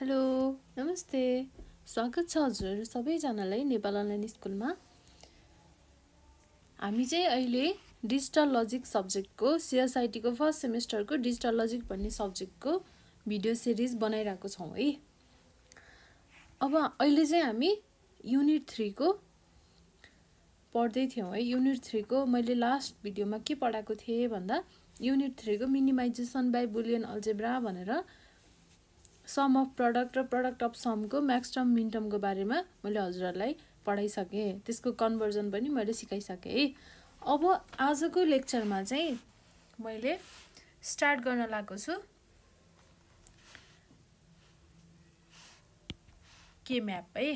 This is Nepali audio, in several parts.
हेलो नमस्ते स्वागत छ हजुर सबैजनालाई नेपाल अनलाइन स्कुलमा हामी चाहिँ अहिले डिजिटल लजिक सब्जेक्टको सिएसआइटीको फर्स्ट सेमेस्टरको डिजिटल लजिक भन्ने सब्जेक्टको भिडियो सिरिज बनाइरहेको छौँ है अब अहिले चाहिँ हामी युनिट थ्रीको पढ्दै थियौँ है युनिट थ्रीको मैले लास्ट भिडियोमा के पढाएको थिएँ भन्दा युनिट थ्रीको मिनिमाइजेसन बाई बुलियन अल्जेब्रा भनेर सम अफ प्रडक्ट र प्रडक्ट अफ समको म्याक्सटर्म मिन्टमको बारेमा मैले हजुरहरूलाई पढाइसकेँ त्यसको कन्भर्जन पनि मैले सिकाइसकेँ है अब आजको लेक्चरमा चाहिँ मैले स्टार्ट गर्न लागेको छु के म्याप है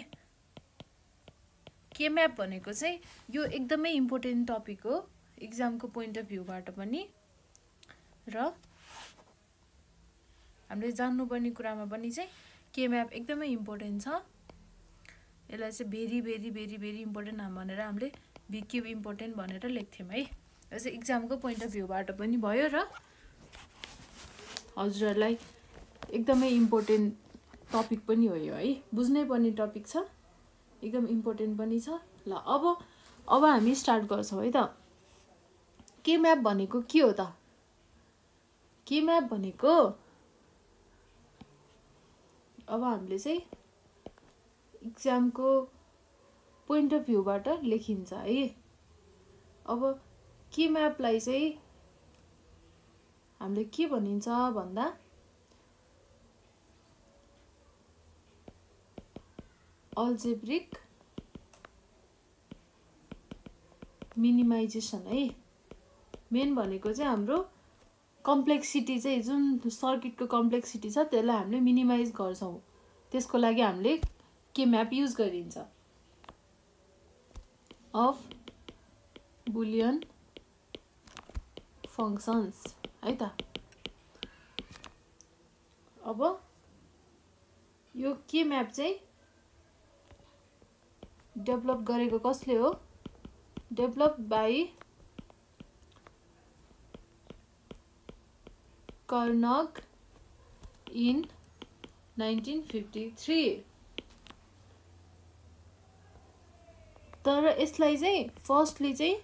के म्याप भनेको चाहिँ यो एकदमै इम्पोर्टेन्ट टपिक हो इक्जामको पोइन्ट अफ भ्यूबाट पनि र हामीले जान्नुपर्ने कुरामा पनि चाहिँ के म्याप एकदमै इम्पोर्टेन्ट छ यसलाई चाहिँ very very very very important भनेर हामीले भिक्युब इम्पोर्टेन्ट भनेर लेख्थ्यौँ है यो चाहिँ इक्जामको पोइन्ट अफ भ्यूबाट पनि भयो र हजुरहरूलाई एकदमै इम्पोर्टेन्ट टपिक पनि हो यो है बुझ्नै पर्ने टपिक छ एकदम इम्पोर्टेन्ट पनि छ ल अब अब हामी स्टार्ट गर्छौँ है त के म्याप भनेको के हो त के म्याप भनेको अब हामीले चाहिँ इक्जामको पोइन्ट अफ भ्यूबाट लेखिन्छ है अब के म्यापलाई चाहिँ हामीले के भनिन्छ भन्दा अल्जेब्रिक मिनिमाइजेसन है मेन भनेको चाहिँ हाम्रो कम्प्लेक्सिटी चाहिँ जुन सर्किटको कम्प्लेक्सिटी छ त्यसलाई हामीले मिनिमाइज गर्छौँ त्यसको लागि हामीले के म्याप युज गरिन्छ अफ बुलियन फङ्सन्स है त अब यो के म्याप चाहिँ डेभलप गरेको कसले हो डेभलप बाई Karnak in 1953 तर यसलाई चाहिँ फर्स्टली चाहिँ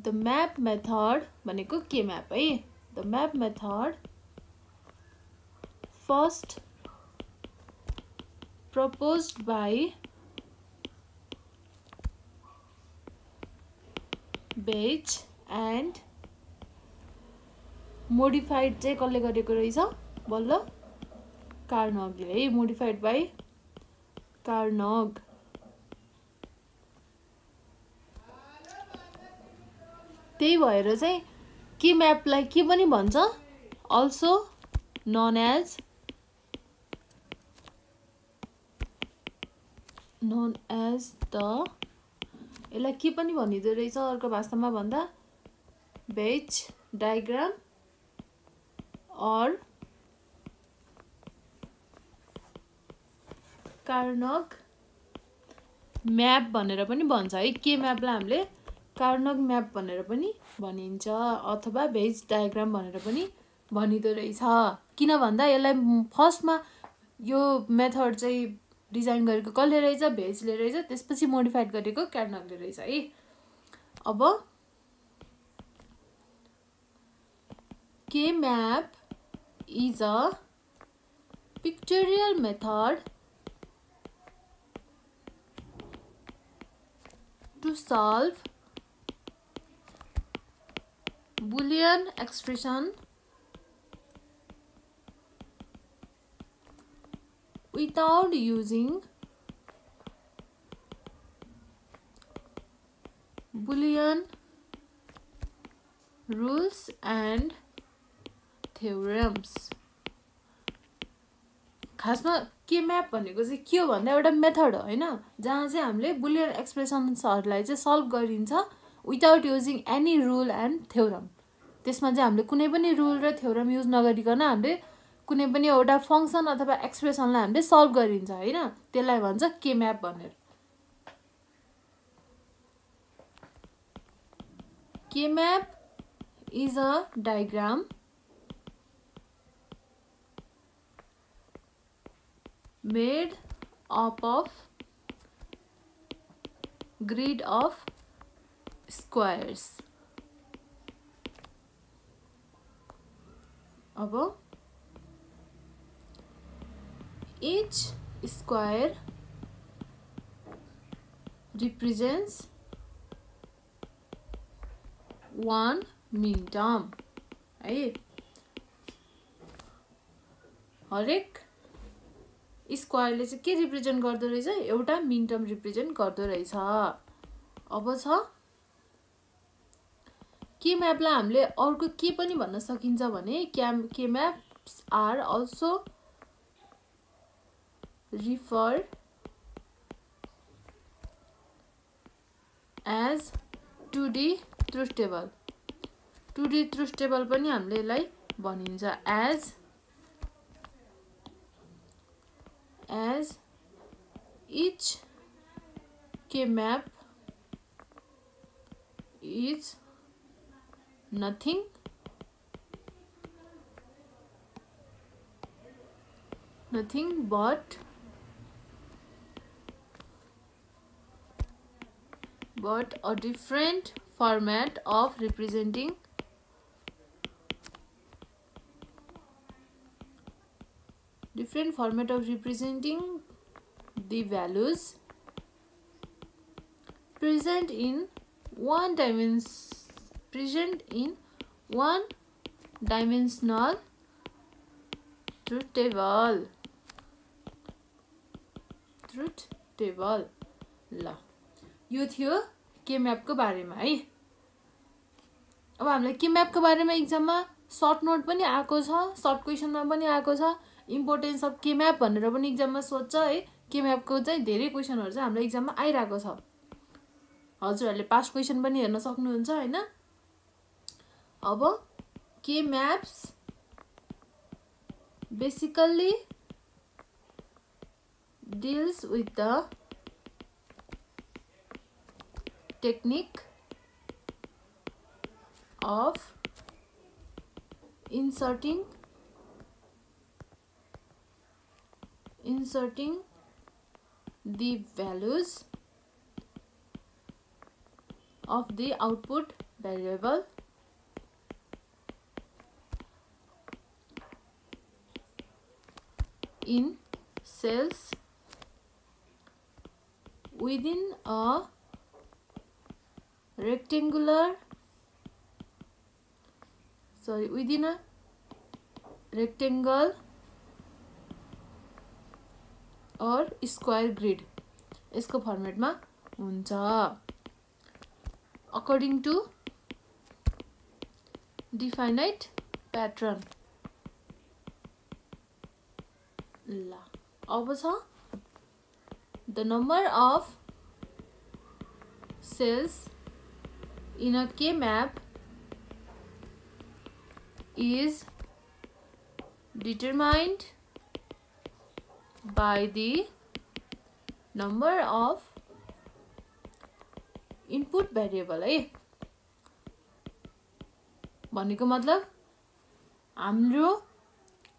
द म्याप मेथड भनेको के म्याप है the map method first propose by Veitch and modified चाहिँ कसले गरेको रहेछ बल्ल कार्नगले है मोडिफाइड बाई कार्नग त्यही भएर चाहिँ के म्यापलाई के पनि भन्छ also known as known as the यसलाई के पनि भनिँदो रहेछ अर्को भाषामा भन्दा Veitch diagram or Karnaugh map भनेर पनि भन्छ है के म्यापलाई हामीले कार्नक म्याप भनेर पनि भनिन्छ अथवा भेज डायग्राम भनेर पनि भनिँदो रहेछ किन भन्दा यसलाई फर्स्टमा यो मेथड चाहिँ डिजाइन गरेको कसले रहेछ भेजले रहेछ त्यसपछि मोडिफाइड गरेको कार्नकले रहेछ है अब K map is a pictorial method to solve boolean expression without using boolean rules and theorems खासमा के म्याप भनेको चाहिँ के हो भन्दा एउटा मेथड हो होइन जहाँ चाहिँ हामीले बुलियन एक्सप्रेसन्सहरूलाई चाहिँ सल्भ गरिन्छ without using any rule and theorem त्यसमा चाहिँ हामीले कुनै पनि रुल र थ्योरम युज नगरिकन हामीले कुनै पनि एउटा फङ्सन अथवा एक्सप्रेसनलाई हामीले सल्भ गरिन्छ होइन त्यसलाई भन्छ के म्याप भनेर K map is a diagram made up of grid of squares अब each square represents one minterm हाई हर एक स्क्वायरले चाहिँ के रिप्रेजेन्ट गर्दो रहेछ एउटा मिन रिप्रेजेन्ट गर्दो रहेछ अब छ के म्यापलाई हामीले अर्को के पनि भन्न सकिन्छ भने क्याम K maps are also refer as two D truths two D truths पनि हामीले यसलाई भनिन्छ as as each k map is nothing nothing but but a different format of representing different format of representing the values present in one dimension present in one dimensional truth table truth table ल यो थियो के म्यापको बारेमा है map हामीलाई के म्यापको बारेमा इक्जाममा सर्ट नोट पनि आएको छ सर्ट क्वेसनमा पनि आएको छ इम्पोर्टेन्स अफ के म्याप भनेर पनि इक्जाममा सोध्छ है के म्यापको चाहिँ धेरै क्वेसनहरू चाहिँ हाम्रो इक्जाममा आइरहेको छ हजुरहरूले पास्ट क्वेसन पनि हेर्न सक्नुहुन्छ होइन अब K maps basically deals with the technique of inserting inserting the values of the output variable in cells within a rectangular sorry within a rectangle और स्क्वायर ग्रिड यसको फर्मेटमा हुन्छ अकर्डिङ टु डिफाइनाइट प्याटर्न ल अब छ the number of cells in a K map is determined by the number of input variable है भनेको मतलब हाम्रो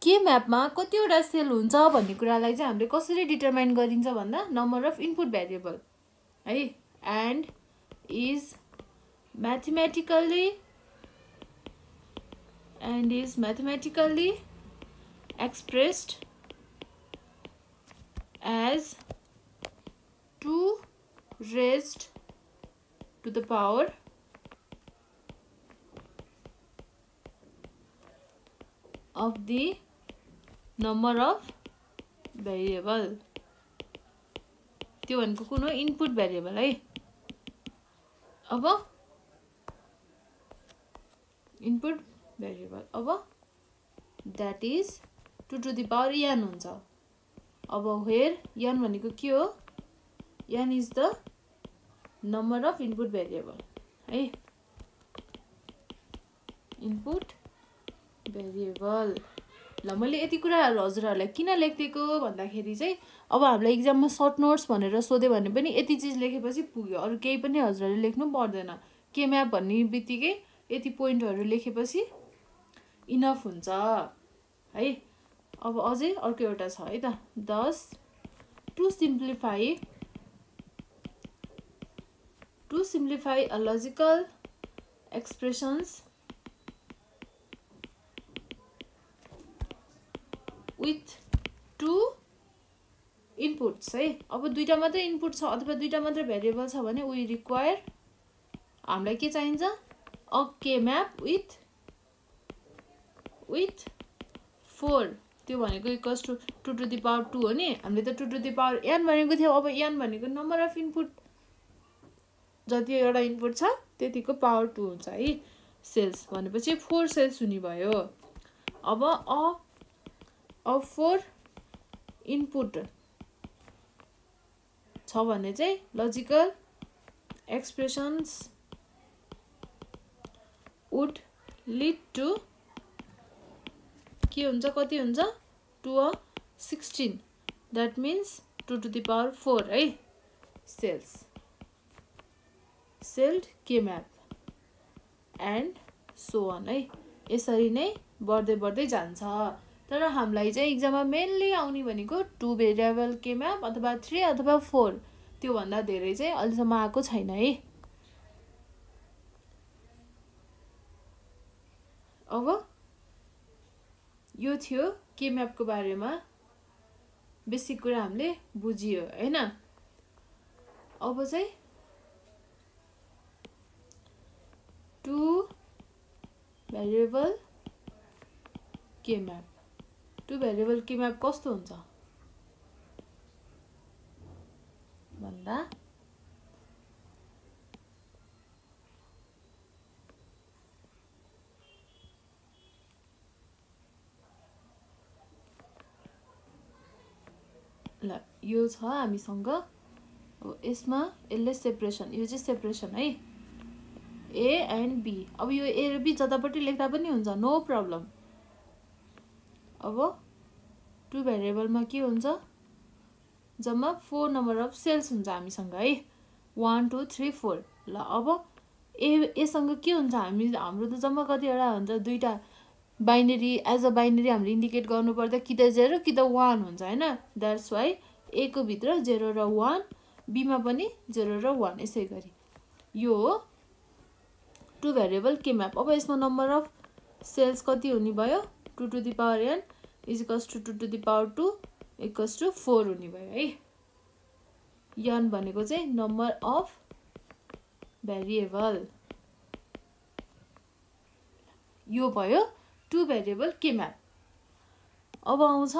के म्यापमा कतिवटा सेल हुन्छ भन्ने कुरालाई चाहिँ हामीले कसरी डिटर्माइन गरिन्छ भन्दा नम्बर अफ इनपुट भेरिएबल है and is mathematically and is mathematically expressed as 2 raised to the power 2 of the number of variable त्यो भनेको कुन हो इनपुट भेरिएबल है अब इनपुट भेरिएबल अब that is two to the power N हुन्छ अब हेयर यान भनेको के हो N is the number of input variable है इनपुट भेरिएबल ल मैले यति कुराहरू हजुरहरूलाई किन लेखिदिएको भन्दाखेरि चाहिँ अब हामीलाई इक्जाममा सर्ट नोट्स भनेर सोध्यो भने पनि यति चिज लेखेपछि पुग्यो अरू केही पनि हजुरहरूले लेख्नु पर्दैन के म्याप भन्ने बित्तिकै यति पोइन्टहरू लेखेपछि इनफ हुन्छ है अब अझै अर्को एउटा छ है त दस to simplify to simplify a logical expressions with two inputs है अब दुईवटा मात्रै इनपुट छ अथवा दुईवटा मात्रै भेरिएबल छ भने वी रिक्वायर हामीलाई के चाहिन्छ a K map with with four त्यो भनेको equals to two to the power two हो नि हामीले त two to the power N भनेको थियो अब एन भनेको नम्बर अफ इनपुट जति एउटा इनपुट छ त्यतिको पावर टू हुन्छ है सेल्स भनेपछि फोर सेल्स हुने भयो अब अ अब फोर इनपुट छ भने चाहिँ logical expressions would lead to के हुन्छ कति हुन्छ two uh sixteen that means two to the power four है cells cells K map and so on है यसरी नै बढ्दै बढ्दै जान्छ तर हामीलाई चाहिँ इक्जाममा मेनली आउने भनेको टु भेरिएबल के म्याप अथवा थ्री अथवा फोर त्योभन्दा धेरै चाहिँ अहिलेसम्म आएको छैन है अब यो थियो के म्यापको बारेमा बेसिक कुरा हामीले बुझियो होइन अब चाहिँ two variable K map two variable K map कस्तो हुन्छ भन्दा यो छ हामीसँग यसमा यसले सेपरेसन यो चाहिँ सेपरेसन है ए एन्ड बी अब यो ए र बी जतापट्टि लेख्दा पनि हुन्छ नो प्रब्लम अब टु भेरिएबलमा के हुन्छ जम्मा फोर नम्बर अफ सेल्स हुन्छ हामीसँग है वान टू थ्री फोर ल अब ए एसँग के हुन्छ हामी हाम्रो त जम्मा कतिवटा हुन्छ दुईवटा बाइनेरी एज अ बाइनेरी हामीले इन्डिकेट गर्नुपर्दा कि त जेरो कि त वान हुन्छ होइन द्याट्स वाइ एको भित्र जेरो र वान बीमा पनि जेरो र वान यसै गरी यो हो टु भेरिएबल के म्याप अब यसमा नम्बर अफ सेल्स कति हुने भयो two to the power n equals two two to the power two equals to four हुने भयो है यन भनेको चाहिँ नम्बर अफ भेरिएबल यो भयो टु भेरिएबल के म्याप अब आउँछ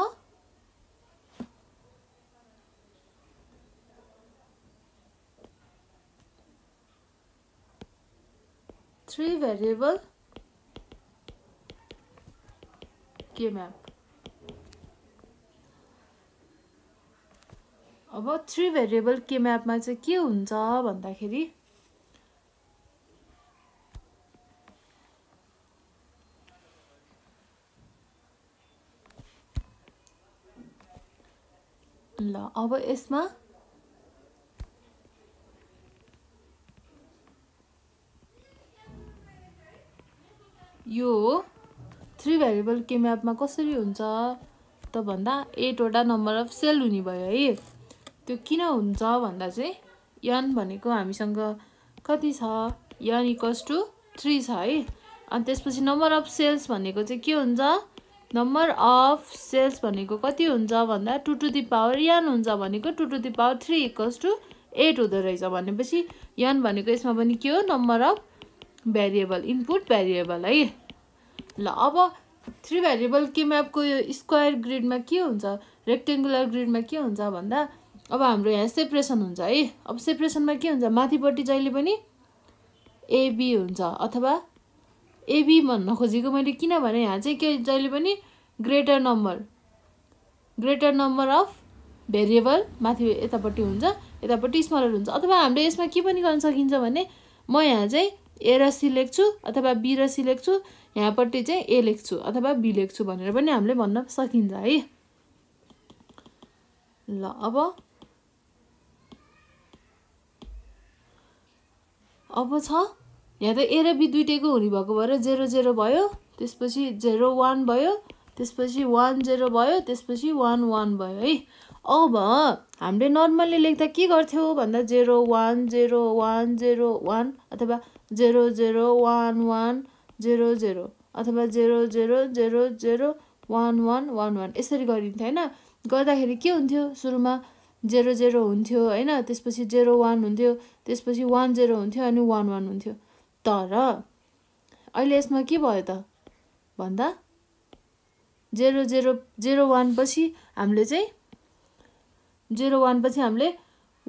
three variable kmap अब थ्री भेरिएबल के म्यापमा चाहिँ के हुन्छ भन्दाखेरि ल अब यसमा यो थ्री भेरिएबल के म्यापमा कसरी हुन्छ त भन्दा एटवटा नम्बर अफ सेल हुने भयो है त्यो किन हुन्छ भन्दा चाहिँ यन भनेको हामीसँग कति छ यन इक्वल्स टु थ्री छ है अनि त्यसपछि नम्बर अफ सेल्स भनेको चाहिँ के हुन्छ नम्बर अफ सेल्स भनेको कति हुन्छ भन्दा two to the power n हुन्छ भनेको two to the power three equals to eight हुँदो रहेछ भनेपछि यन भनेको यसमा पनि के हो number of variable input variable है ल अब थ्री भेरिएबल के म्यापको यो स्क्वायर ग्रिडमा के हुन्छ रेक्टेङ्गुलर ग्रिडमा के हुन्छ भन्दा अब हाम्रो यहाँ सेपरेसन हुन्छ है अब सेपरेसनमा के हुन्छ माथिपट्टि जहिले पनि एबी हुन्छ अथवा एबी भन्न खोजेको मैले किनभने यहाँ चाहिँ के जहिले पनि greater number greater number of variable माथि यतापट्टि हुन्छ यतापट्टि स्मलर हुन्छ अथवा हामीले यसमा के पनि गर्न सकिन्छ भने म यहाँ चाहिँ ए र सी लेख्छु अथवा बी र सी लेख्छु यहाँपट्टि चाहिँ ए लेख्छु अथवा बी लेख्छु भनेर पनि हामीले भन्न सकिन्छ है ल अब अब छ यहाँ त ए र बी दुइटैको हुने भएको भएर जेरो जेरो भयो त्यसपछि जेरो वान भयो त्यसपछि वान जेरो भयो त्यसपछि वान वान भयो है अब हामीले नर्मल्ली लेख्दा के गर्थ्यौँ भन्दा zero one zero one zero one अथवा zero zero one one zero zero अथवा zero zero zero zero one one one one यसरी गरिन्थ्यो होइन गर्दाखेरि के हुन्थ्यो सुरुमा जेरो जेरो हुन्थ्यो होइन त्यसपछि जेरो वान हुन्थ्यो त्यसपछि वान जेरो हुन्थ्यो अनि वान वान हुन्थ्यो तर अहिले यसमा के भयो त भन्दा जेरो जेरो जेरो वान पछि हामीले चाहिँ जेरो वान पछि हामीले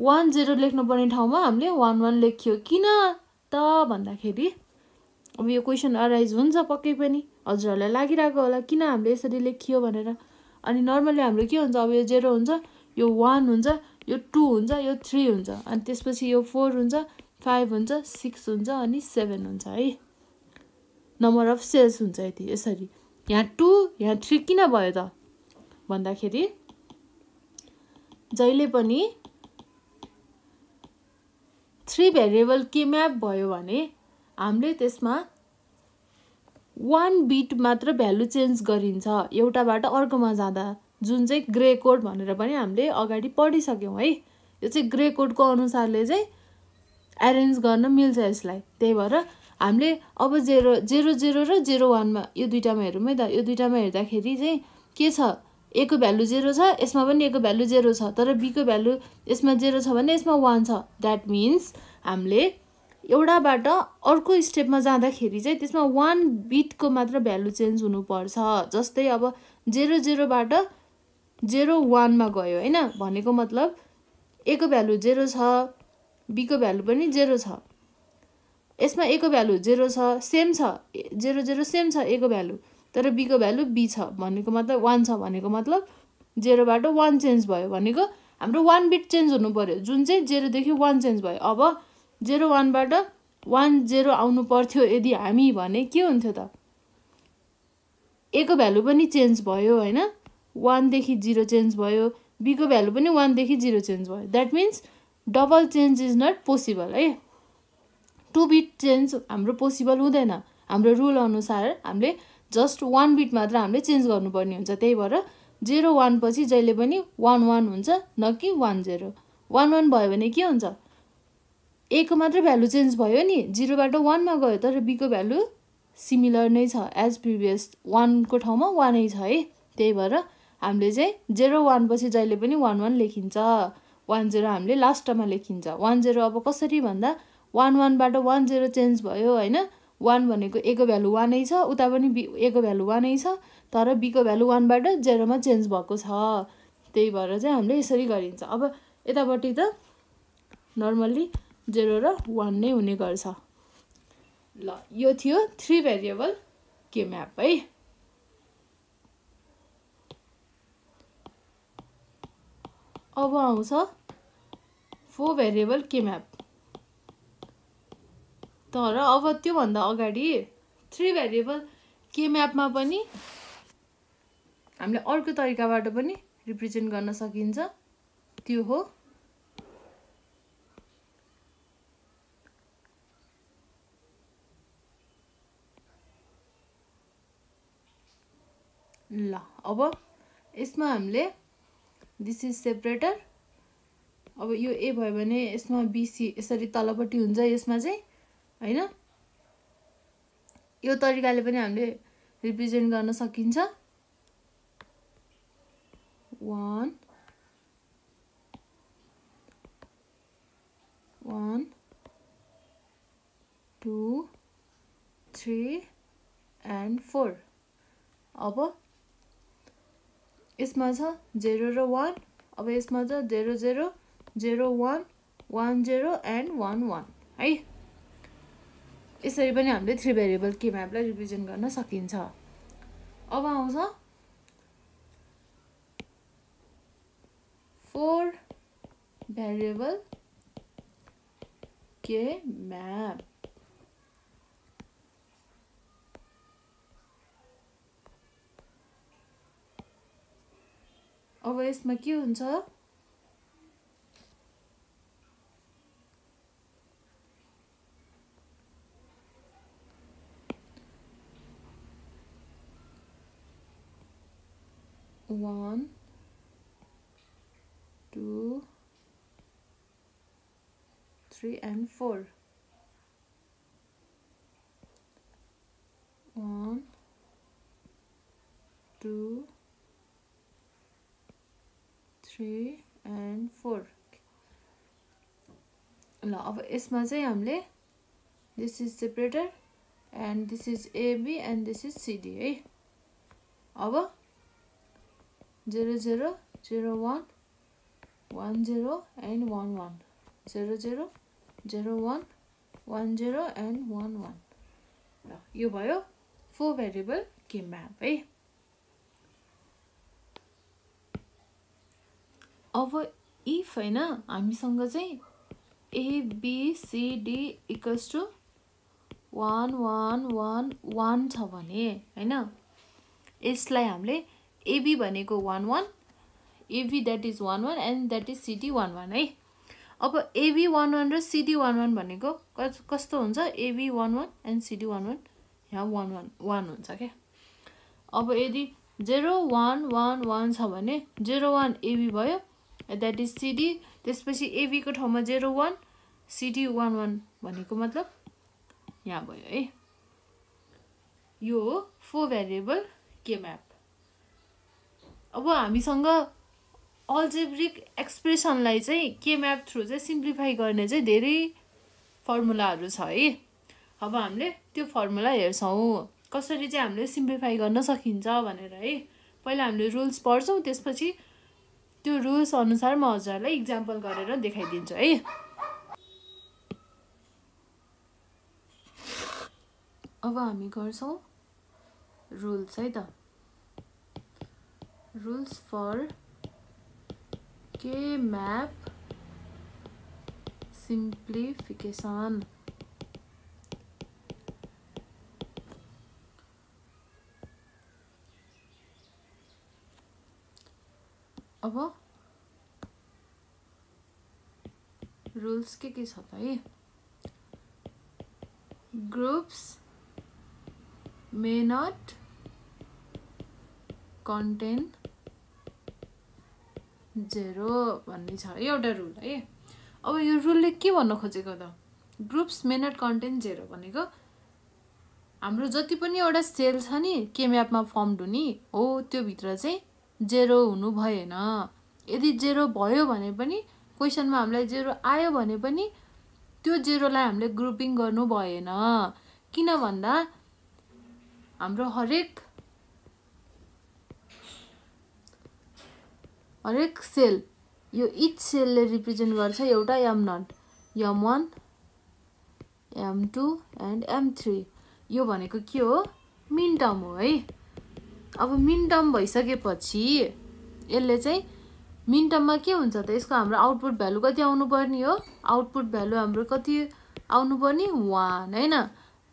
वान जेरो लेख्नुपर्ने ठाउँमा हामीले वान वान लेख्यो किन त भन्दाखेरि अब यो क्वेसन अराइज हुन्छ पक्कै पनि हजुरहरूलाई लागिरहेको होला किन हामीले यसरी लेखियो भनेर अनि नर्मली हाम्रो के हुन्छ अब यो जेरो हुन्छ यो वान हुन्छ यो टू हुन्छ यो थ्री हुन्छ अनि त्यसपछि यो फोर हुन्छ फाइभ हुन्छ सिक्स हुन्छ अनि सेभेन हुन्छ है नम्बर अफ सेल्स हुन्छ यति यसरी यहाँ टू यहाँ थ्री किन भयो त भन्दाखेरि जहिले पनि थ्री भेरिएबल के म्याप भयो भने हामीले त्यसमा वान बिट मात्र भ्यालु चेन्ज गरिन्छ एउटाबाट अर्कोमा जाँदा जुन चाहिँ ग्रे कोड भनेर पनि हामीले अगाडि पढिसक्यौँ है यो चाहिँ ग्रे कोडको अनुसारले चाहिँ एरेन्ज गर्न मिल्छ यसलाई त्यही भएर हामीले अब जेरो जेरो जेरो र जेरो वानमा यो दुइटामा हेरौँ है त यो दुइटामा हेर्दाखेरि चाहिँ के छ एको भ्यालु जेरो छ यसमा पनि एको भ्यालु जेरो छ तर बीको भ्यालु यसमा जेरो छ भने यसमा वान छ द्याट मिन्स हामीले एउटाबाट अर्को स्टेपमा जाँदाखेरि चाहिँ त्यसमा वान बिटको मात्र भ्यालु चेन्ज हुनुपर्छ जस्तै अब जेरो जेरोबाट जेरो वानमा गयो होइन भनेको मतलब एको भ्यालु जेरो छ बीको भ्यालु पनि जेरो छ यसमा एको भ्यालु जेरो छ सेम छ जेरो जेरो सेम छ एको भ्यालु तर बीको भ्यालु बी छ भनेको मतलब वान छ भनेको मतलब जेरोबाट वान चेन्ज भयो भनेको हाम्रो वान बिट चेन्ज हुनु पऱ्यो जुन चाहिँ जेरोदेखि वान चेन्ज भयो अब जेरो वानबाट वान जेरो आउनु पर्थ्यो यदि हामी भने के हुन्थ्यो त एको भ्यालु पनि चेन्ज भयो होइन वानदेखि जिरो चेन्ज भयो बीको भ्यालु पनि वानदेखि जिरो चेन्ज भयो that means double change is not possible है टु बिट चेन्ज हाम्रो पोसिबल हुँदैन हाम्रो रुल अनुसार हामीले जस्ट वान बिट मात्र हामीले चेन्ज गर्नुपर्ने हुन्छ त्यही भएर जेरो वान पछि जहिले पनि वान वान हुन्छ न कि वान जेरो वान वान भयो भने के हुन्छ एको मात्र भ्यालु चेन्ज भयो नि जिरोबाट वानमा गयो तर बीको भ्यालु सिमिलर नै छ एज प्रिभियस वानको ठाउँमा वानै छ है त्यही भएर हामीले चाहिँ जेरो पछि जहिले पनि वान वान लेखिन्छ वान जेरो हामीले लास्टमा लेखिन्छ वान जेरो अब कसरी भन्दा वान वानबाट वान जेरो चेन्ज भयो होइन वान भनेको एको भ्यालु वानै छ उता पनि बी एको भ्यालु वानै छ तर बीको भ्यालु वानबाट जेरोमा चेन्ज भएको छ त्यही भएर चाहिँ हामीले यसरी गरिन्छ अब यतापट्टि त नर्मल्ली जेरो र वान नै हुने गर्छ ल यो थियो थ्री भेरिएबल के म्याप है अब आउँछ फोर भेरिएबल के म्याप तर अब त्योभन्दा अगाडि थ्री भेरिएबल के म्यापमा पनि हामीले अर्को तरिकाबाट पनि रिप्रेजेन्ट गर्न सकिन्छ त्यो हो ल अब यसमा हामीले दिस इज सेपरेटर अब यो ए भयो भने यसमा बिसी यसरी तलपट्टि हुन्छ यसमा चाहिँ होइन यो तरिकाले पनि हामीले रिप्रेजेन्ट गर्न सकिन्छ one one two three and four अब यसमा छ जेरो र वान अब यसमा छ zero zero zero one one zero and one one है यसरी पनि हामीले थ्री भेरिएबल के म्यापलाई रिप्रेजेन्ट गर्न सकिन्छ अब आउँछ फोर भेरिएबल के म्याप अब यसमा के हुन्छ one, two, three, and four. One, two, three and four ल अब यसमा चाहिँ हामीले this is separator and this is A B and this is C D है अब zero zero zero and 11. 00, 01, 10 and 11. One zero and one one ल यो भयो फोर भेरिएबल के म्याप है अब इफ होइन हामीसँग चाहिँ A B C D equals to one one one one छ भने होइन यसलाई हामीले एबी भनेको one one A B that is one one and that is C D one one है अब एबी वान वान र सिडी वान वान भनेको कस्तो हुन्छ A B one one and C D one one यहाँ वान वान वान हुन्छ क्या अब यदि जेरो वान वान वान छ भने जेरो वान एबी भयो द्याट इज सिडी त्यसपछि एबीको ठाउँमा zero one C D one one भनेको मतलब यहाँ भयो है यो हो फोर भेरिएबल के म्याप अब हामीसँग अल्जेब्रिक एक्सप्रेसनलाई चाहिँ के म्याप थ्रु चाहिँ सिम्प्लिफाई गर्ने चाहिँ धेरै फर्मुलाहरू छ है अब हामीले त्यो फर्मुला हेर्छौँ कसरी चाहिँ हामीले सिम्प्लिफाई गर्न सकिन्छ भनेर है पहिला हामीले रुल्स पढ्छौँ त्यसपछि त्यो रुल्स अनुसार म हजुरहरूलाई इक्जाम्पल गरेर देखाइदिन्छु है अब हामी गर्छौँ रुल्स है त rules for K-map simplification अब रुल्स के के छ त है groups may not content zero भन्ने छ एउटा रुल है अब यो रुलले के भन्न खोजेको त groups may not content zero भनेको हाम्रो जति पनि एउटा सेल छ नि के म्यापमा फर्मड हुने हो त्यो भित्र चाहिँ जेरो हुनु भएन यदि जेरो भयो भने पनि क्वेसनमा हामीलाई जेरो आयो भने पनि त्यो जेरोलाई हामीले ग्रुपिङ गर्नु भएन किन भन्दा हाम्रो हरेक हरेक सेल यो इच सेलले रिप्रेजेन्ट गर्छ एउटा M naught M one M two and M three यो भनेको के हो मिन हो है अब मिन भइसकेपछि यसले चाहिँ मिन टर्ममा के हुन्छ त यसको हाम्रो आउटपुट भ्यालु कति आउनुपर्ने हो आउटपुट भ्यालु हाम्रो कति आउनुपर्ने वान होइन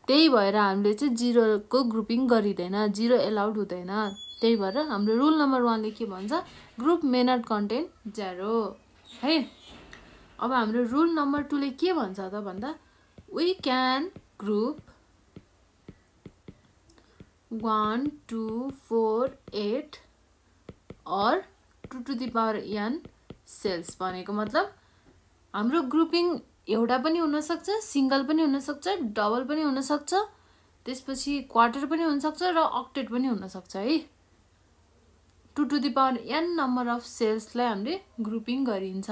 त्यही भएर हामीले चाहिँ जिरोको ग्रुपिङ गरिँदैन जिरो एलाउड हुँदैन त्यही भएर हाम्रो रुल नम्बर वानले के भन्छ group may not content zero है अब हाम्रो रुल नम्बर टूले के भन्छ त भन्दा we can group one two four eight or two to the power n cells भनेको मतलब हाम्रो ग्रुपिङ एउटा पनि हुनसक्छ सिङ्गल पनि हुनसक्छ डबल पनि हुनसक्छ त्यसपछि क्वार्टर पनि हुनसक्छ र अक्टेट पनि हुनसक्छ है two to the power n number of सेल्सलाई हामीले ग्रुपिङ गरिन्छ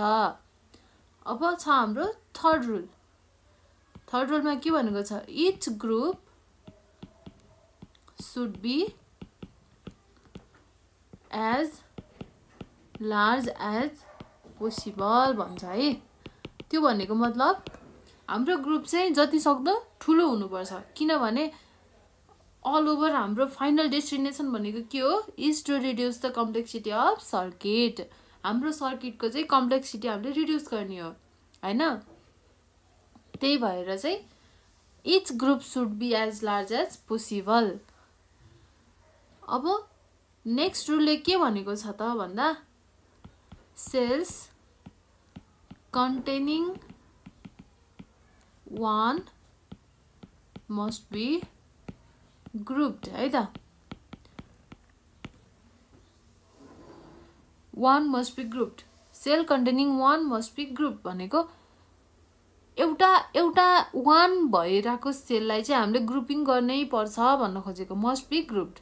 अब छ हाम्रो थर्ड रुल थर्ड रुलमा के भनेको छ each group should be as large as possible भन्छ है त्यो भनेको मतलब हाम्रो ग्रुप चाहिँ जति जतिसक्दो ठुलो हुनुपर्छ किनभने अल ओभर हाम्रो फाइनल डेस्टिनेसन भनेको के हो is to reduce the complexity of circuit हाम्रो सर्किटको चाहिँ कम्प्लेक्सिटी हामीले रिड्युस गर्ने हो होइन त्यही भएर चाहिँ each group should be as large as possible अब नेक्स्ट रुलले के भनेको छ त भन्दा cells containing one must be grouped है त one must be group cell containing one must be group भनेको एउटा एउटा वान भइरहेको सेललाई चाहिँ हामीले ग्रुपिङ गर्नै पर्छ भन्न खोजेको must be grouped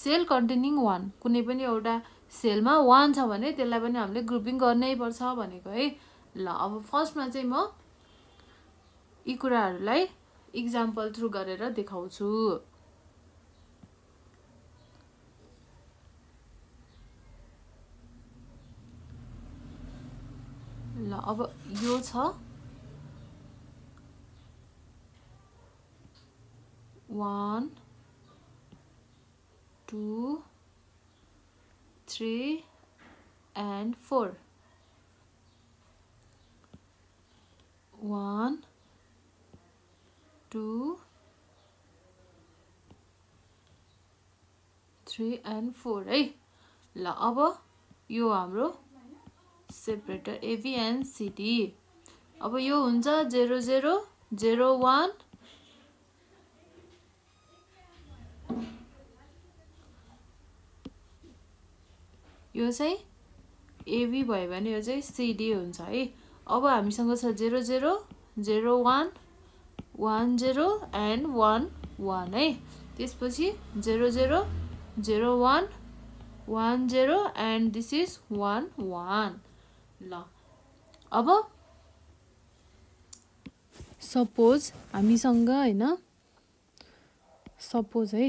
cell containing one कुनै पनि एउटा सेलमा वान छ भने त्यसलाई पनि हामीले ग्रुपिङ गर्नै पर्छ भनेको है ल अब फर्स्टमा चाहिँ म यी कुराहरूलाई इक्जाम्पल थ्रु गरेर देखाउँछु ल अब यो छ one two three and four one two three and four है ल अब यो हाम्रो सेपरेटर एन्ड सिडी अब यो हुन्छ जेरो जेरो जेरो वान यो चाहिँ एबी भयो भने यो चाहिँ सिडी हुन्छ है अब हामीसँग छ zero zero zero one one zero and one one है त्यसपछि zero zero zero one one zero and this is one one ल अब सपोज हामीसँग होइन सपोज है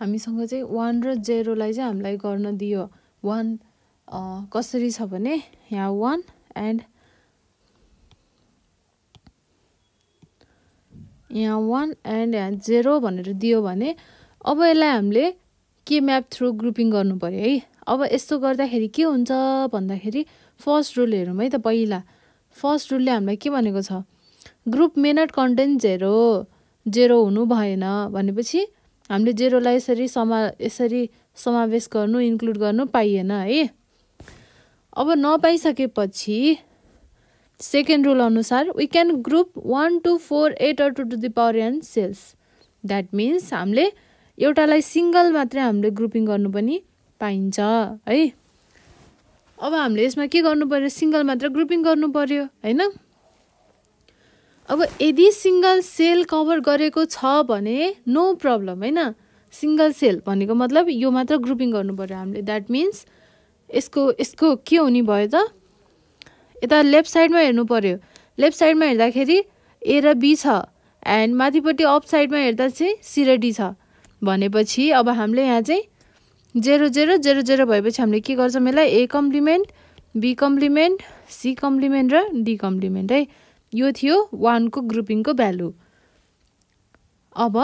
हामीसँग चाहिँ वान र जेरोलाई चाहिँ हामीलाई गर्न दियो वान कसरी छ भने यहाँ वान एन्ड यहाँ वान एन्ड यहाँ जेरो भनेर दियो भने अब यसलाई हामीले के म्याप थ्रु ग्रुपिङ गर्नु पऱ्यो है अब यस्तो गर्दाखेरि के हुन्छ भन्दाखेरि फर्स्ट रुल हेरौँ है त पहिला फर्स्ट रुलले हामीलाई के भनेको छ group may not content zero zero हुनु भएन भनेपछि हामीले जेरोलाई यसरी समा यसरी समावेश गर्नु इन्क्लुड गर्नु पाइएन है अब नपाइसकेपछि सेकेन्ड रुल अनुसार we can group one two four eight or two to the power n cells that means हामीले एउटालाई सिङ्गल मात्रै हामीले ग्रुपिङ गर्नु पनि पाइन्छ है अब हामीले यसमा के गर्नु पऱ्यो सिङ्गल मात्र ग्रुपिङ गर्नु पऱ्यो होइन अब यदि सिङ्गल सेल कभर गरेको छ भने नो प्रब्लम होइन सिङ्गल सेल भनेको मतलब यो मात्र ग्रुपिङ गर्नु पऱ्यो हामीले द्याट मिन्स यसको यसको के हुने भयो त यता लेफ्ट साइडमा हेर्नु पऱ्यो लेफ्ट साइडमा हेर्दाखेरि ए र बी छ एन्ड माथिपट्टि अप साइडमा हेर्दा चाहिँ सी र डी छ भनेपछि अब हामीले यहाँ चाहिँ जेरो जेरो जेरो जेरो भएपछि हामीले के गर्छौँ यसलाई A complement B complement C complement र डी कम्प्लिमेन्ट है यो थियो वानको ग्रुपिङको भ्यालु अब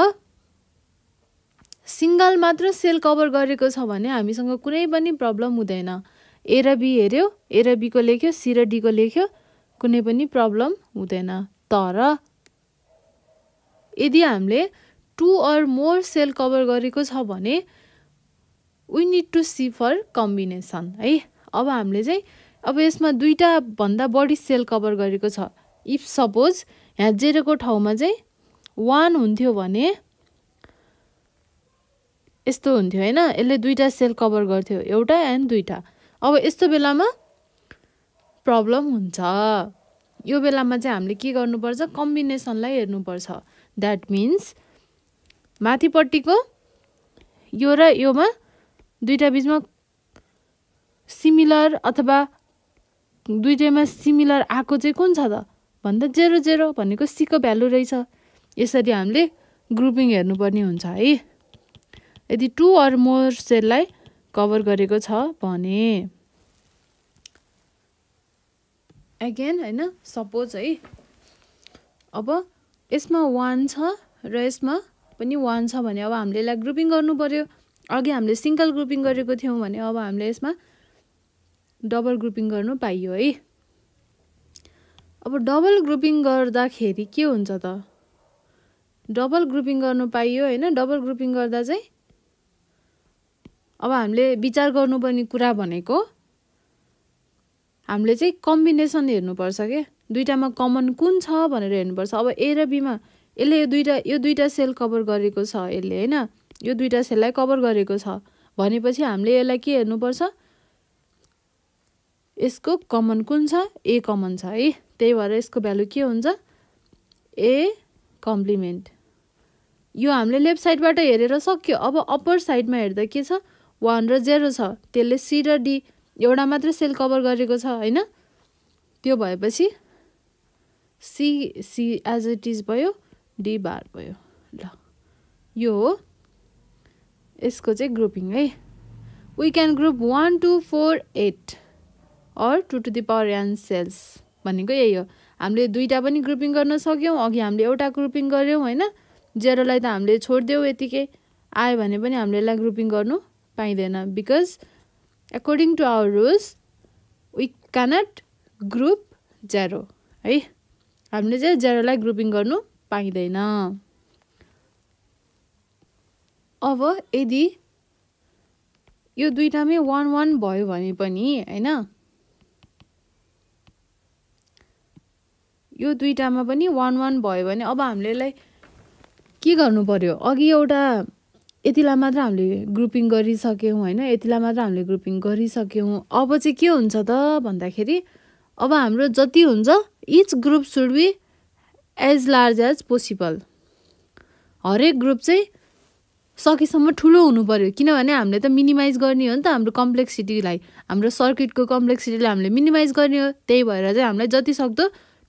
सिङ्गल मात्र सेल कभर गरेको छ भने हामीसँग कुनै पनि प्रब्लम हुँदैन ए र बी हेऱ्यो ए र बीको लेख्यो सी र डीको लेख्यो कुनै पनि प्रब्लम हुँदैन तर यदि हामीले two or more cell cover गरेको छ भने we need to see for combination है अब हामीले चाहिँ अब यसमा दुईवटा भन्दा बढी सेल कभर गरेको छ इफ सपोज यहाँ जेरोको ठाउँमा चाहिँ वान हुन्थ्यो भने यस्तो हुन्थ्यो होइन यसले दुईवटा सेल कभर गर्थ्यो एउटा एन्ड दुईवटा अब यस्तो बेलामा प्रब्लम हुन्छ यो बेलामा चाहिँ हामीले के गर्नुपर्छ कम्बिनेसनलाई हेर्नुपर्छ द्याट मिन्स माथिपट्टिको यो र योमा दुईवटा बिचमा सिमिलर अथवा दुइटैमा सिमिलर आएको चाहिँ कुन छ त भन्दा जेरो जेरो भनेको सीको भ्यालु रहेछ यसरी हामीले ग्रुपिङ हेर्नुपर्ने हुन्छ है यदि टु अर मोर सेललाई कभर गरेको छ भने एगेन होइन सपोज है अब यसमा वान छ र यसमा पनि वान छ भने अब हामीले यसलाई ग्रुपिङ गर्नु पऱ्यो अघि हामीले सिङ्गल ग्रुपिङ गरेको थियौँ भने अब हामीले यसमा डबल ग्रुपिङ गर्नु पाइयो है अब डबल ग्रुपिङ गर्दाखेरि के हुन्छ त डबल ग्रुपिङ गर्नु पाइयो होइन डबल ग्रुपिङ गर्दा चाहिँ अब हामीले विचार गर्नुपर्ने कुरा भनेको हामीले चाहिँ कम्बिनेसन हेर्नुपर्छ क्या दुइटामा कमन कुन छ भनेर हेर्नुपर्छ अब ए र बीमा यसले यो दुईवटा यो दुईवटा सेल कभर गरेको छ यसले होइन यो दुईवटा सेललाई कभर गरेको छ भनेपछि हामीले यसलाई के हेर्नुपर्छ यसको कमन कुन छ ए कमन छ है त्यही भएर यसको भ्यालु के हुन्छ ए कम्प्लिमेन्ट यो हामीले लेफ्ट साइडबाट हेरेर सक्यो अब अप्पर साइडमा हेर्दा के छ वान र जेरो छ त्यसले सी र डी एउटा मात्र सेल कभर गरेको छ होइन त्यो भएपछि C C as it is भयो डी बार भयो ल यो हो यसको चाहिँ ग्रुपिङ है we can group one two four eight or two to the power n cells भनेको यही हो हामीले दुईवटा पनि ग्रुपिङ गर्न सक्यौँ अघि हामीले एउटा ग्रुपिङ गऱ्यौँ होइन जेरोलाई त हामीले छोडिदियौँ यतिकै आयो भने पनि हामीले यसलाई ग्रुपिङ गर्नु पाइँदैन because according to our rules we cannot group zero है हामीले चाहिँ जेरोलाई ग्रुपिङ गर्नु पाइँदैन अब यदि यो दुइटामै वान वान भयो भने पनि होइन यो दुइटामा पनि वान वान भयो भने अब हामीले यसलाई के गर्नु पऱ्यो अघि एउटा यतिलाई मात्र हामीले ग्रुपिङ गरिसक्यौँ होइन यतिलाई मात्र हामीले ग्रुपिङ गरिसक्यौँ अब चाहिँ के हुन्छ त भन्दाखेरि अब हाम्रो जति हुन्छ each group should be as large as possible हरेक ग्रुप चाहिँ सकेसम्म ठुलो हुनु पऱ्यो किनभने हामीले त मिनिमाइज गर्ने हो नि त हाम्रो कम्प्लेक्सिटीलाई हाम्रो सर्किटको कम्प्लेक्सिटीलाई हामीले मिनिमाइज गर्ने हो त्यही भएर चाहिँ हामीलाई सक्दो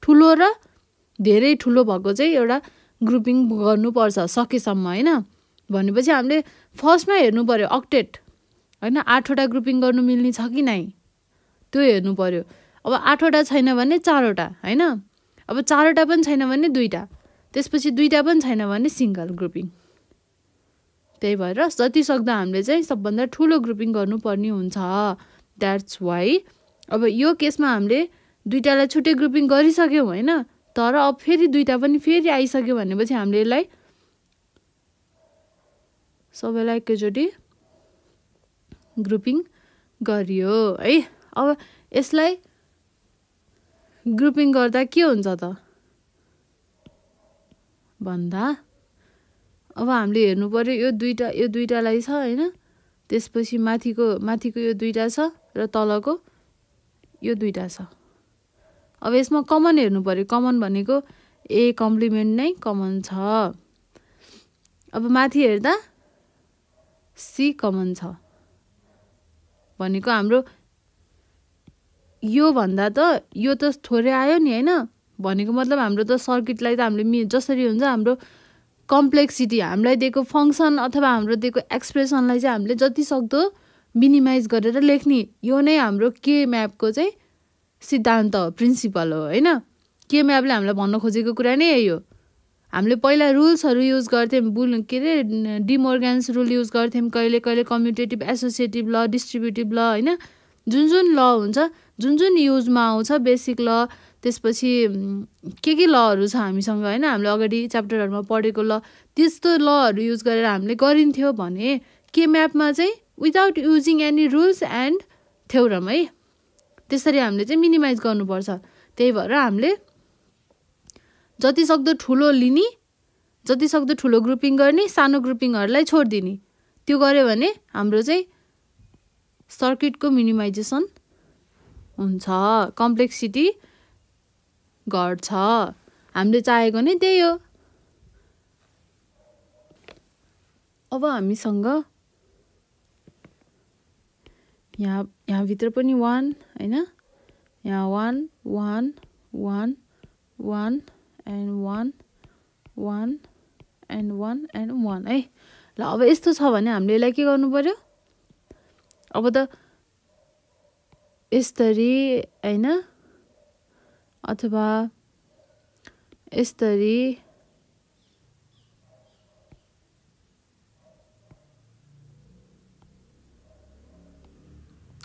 ठुलो र धेरै ठुलो भएको चाहिँ एउटा ग्रुपिङ गर्नुपर्छ सकेसम्म होइन भनेपछि हामीले फर्स्टमा हेर्नु पऱ्यो अक्टेट होइन आठवटा ग्रुपिङ गर्नु मिल्ने छ कि नै त्यो हेर्नु पऱ्यो अब आठवटा छैन भने चारवटा होइन अब चारवटा पनि छैन भने दुईवटा त्यसपछि दुईवटा पनि छैन भने सिङ्गल ग्रुपिङ त्यही भएर जति सक्दो हामीले चाहिँ सबभन्दा ठुलो ग्रुपिङ गर्नुपर्ने हुन्छ द्याट्स वाइ अब यो केसमा हामीले दुइटालाई छुट्टै ग्रुपिङ गरिसक्यौँ होइन तर अब फेरि दुइटा पनि फेरि आइसक्यो भनेपछि हामीले यसलाई सबैलाई एकैचोटि ग्रुपिङ गरियो है अब यसलाई ग्रुपिङ गर्दा के हुन्छ त भन्दा अब हामीले हेर्नु पऱ्यो यो दुईवटा यो दुईवटालाई छ होइन त्यसपछि माथिको माथिको यो दुईवटा छ र तलको यो दुईवटा छ अब यसमा कमन हेर्नु पऱ्यो कमन भनेको ए कम्प्लिमेन्ट नै कमन छ अब माथि हेर्दा सी कमन छ भनेको हाम्रो यो भन्दा त यो त थोरै आयो नि होइन भनेको मतलब हाम्रो त सर्किटलाई त हामीले मि जसरी हुन्छ हाम्रो कम्प्लेक्सिटी हामीलाई दिएको फङ्सन अथवा हाम्रो दिएको एक्सप्रेसनलाई चाहिँ हामीले जति सक्दो मिनिमाइज गरेर लेख्ने यो नै हाम्रो के म्यापको चाहिँ सिद्धान्त हो प्रिन्सिपल हो होइन के म्यापले हामीलाई भन्न खोजेको कुरा नै यही हो हामीले पहिला रुल्सहरू युज गर्थ्यौँ बुल के अरे डिमोर्गेन्स रुल युज गर्थ्यौँ कहिले कहिले कम्युटेटिभ एसोसिएटिभ ल डिस्ट्रिब्युटिभ ल होइन जुन जुन ल हुन्छ जुन जुन युजमा आउँछ बेसिक ल त्यसपछि के के लहरू छ हामीसँग होइन हामीले अगाडि च्याप्टरहरूमा पढेको ल त्यस्तो लहरू युज गरेर हामीले गरिन्थ्यो भने के म्यापमा चाहिँ without using any rules and theorem है त्यसरी हामीले चाहिँ मिनिमाइज गर्नुपर्छ त्यही भएर हामीले जतिसक्दो ठुलो लिने जतिसक्दो ठुलो ग्रुपिङ गर्ने सानो ग्रुपिङहरूलाई छोडिदिने त्यो गऱ्यो भने हाम्रो चाहिँ सर्किटको मिनिमाइजेसन हुन्छ कम्प्लेक्सिटी घट्छ हामीले चाहेको नै त्यही हो अब हामीसँग यहाँ यहाँभित्र पनि वान होइन यहाँ one one one one and one one and one and one है ल अब यस्तो छ भने हामीले यसलाई के गर्नु पऱ्यो अब त यसरी होइन अथवा यसरी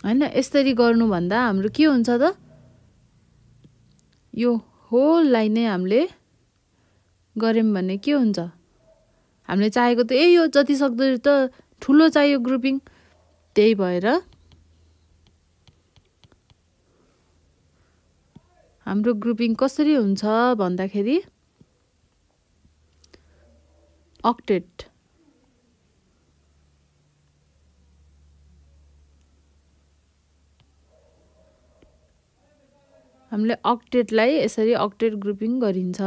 होइन यसरी गर्नुभन्दा हाम्रो के हुन्छ त यो होललाई नै हामीले गऱ्यौँ भने के हुन्छ हामीले चाहेको त यही हो जति सक्दो त ठुलो चाहियो ग्रुपिङ त्यही भएर हाम्रो ग्रुपिङ कसरी हुन्छ भन्दाखेरि अक्टेट हामीले अक्टेटलाई यसरी अक्टेट ग्रुपिङ गरिन्छ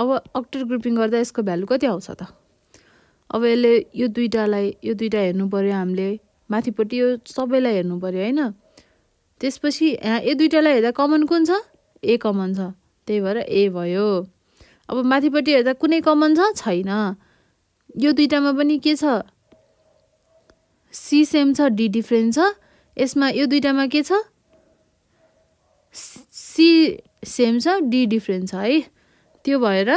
अब अक्टेट ग्रुपिङ गर्दा यसको भ्यालु कति आउँछ त अब यसले यो दुइटालाई यो दुइटा हेर्नु पऱ्यो हामीले माथिपट्टि यो सबैलाई हेर्नु पऱ्यो होइन त्यसपछि यहाँ यो दुइटालाई हेर्दा कमन कुन छ ए कमन छ त्यही भएर ए भयो अब माथिपट्टि हेर्दा कुनै कमन छ छैन यो दुइटामा पनि के छ सी सेम छ डी डिफ्रेन्ट छ यसमा यो दुइटामा के छ सी सेम छ डी डिफ्रेन्ट छ है त्यो भएर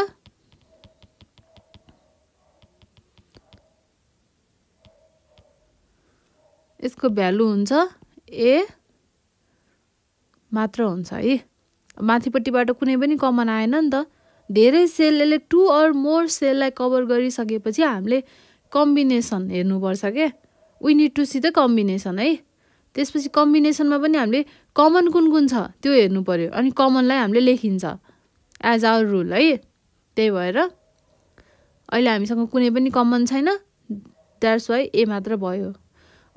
यसको भ्यालु हुन्छ ए मात्र हुन्छ है माथिपट्टिबाट कुनै पनि कमन आएन नि त धेरै सेल यसले टु अर मोर सेललाई कभर गरिसकेपछि हामीले कम्बिनेसन हेर्नुपर्छ क्या टु सी द कम्बिनेसन है त्यसपछि कम्बिनेसनमा पनि हामीले कमन कुन कुन छ त्यो हेर्नु पऱ्यो अनि कमनलाई हामीले लेखिन्छ एज आवर रुल है त्यही भएर अहिले हामीसँग कुनै पनि कमन छैन द्याट्स वाइ ए मात्र भयो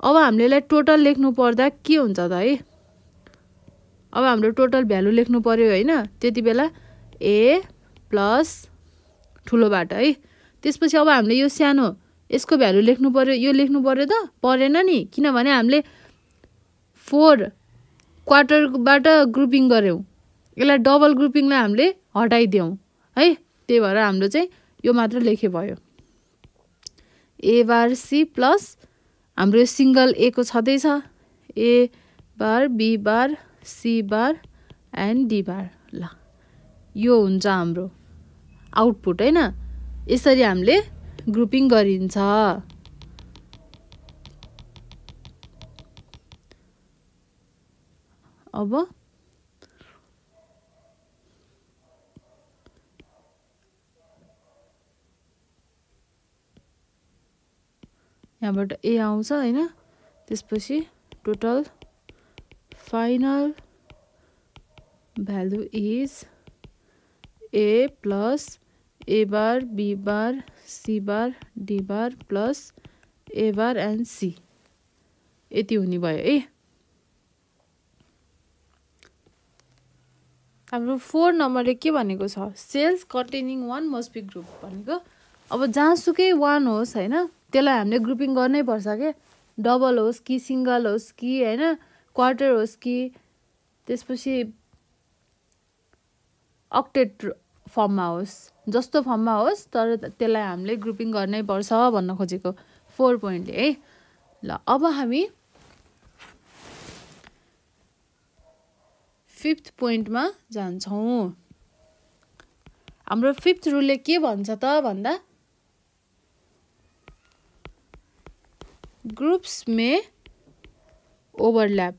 अब हामीले यसलाई टोटल लेख्नु पर्दा के हुन्छ त है अब हाम्रो टोटल भ्यालु लेख्नु पऱ्यो होइन त्यति बेला ए प्लस ठुलोबाट है त्यसपछि अब हामीले यो सानो यसको भ्यालु लेख्नु पऱ्यो यो लेख्नु पऱ्यो त परेन नि किनभने हामीले फोर क्वार्टरबाट ग्रुपिङ गऱ्यौँ यसलाई डबल ग्रुपिङलाई हामीले हटाइदियौँ है त्यही भएर हाम्रो चाहिँ यो मात्र लेखे भयो एबार सी प्लस हाम्रो यो सिङ्गल एको छँदैछ A bar B bar C bar and D bar ल यो हुन्छ हाम्रो आउटपुट होइन यसरी हामीले ग्रुपिङ गरिन्छ अब यहाँबाट ए आउँछ होइन त्यसपछि total final value is A plus A bar B bar C bar D bar plus A bar and C यति हुने भयो है हाम्रो फोर नम्बरले के भनेको छ cells containing one must be group भनेको अब जहाँसुकै वान होस् होइन त्यसलाई हामीले ग्रुपिङ गर्नै पर्छ क्या डबल होस् कि सिङ्गल होस् कि होइन क्वार्टर होस् कि त्यसपछि अक्टेट फर्ममा होस् जस्तो फर्ममा होस् तर त्यसलाई हामीले ग्रुपिङ गर्नै पर्छ भन्न खोजेको फोर पोइन्टले है ल अब हामी फिफ्थ पोइन्टमा जान्छौँ हाम्रो फिफ्थ रुलले के भन्छ त भन्दा ग्रुप्स मे ओभरल्याप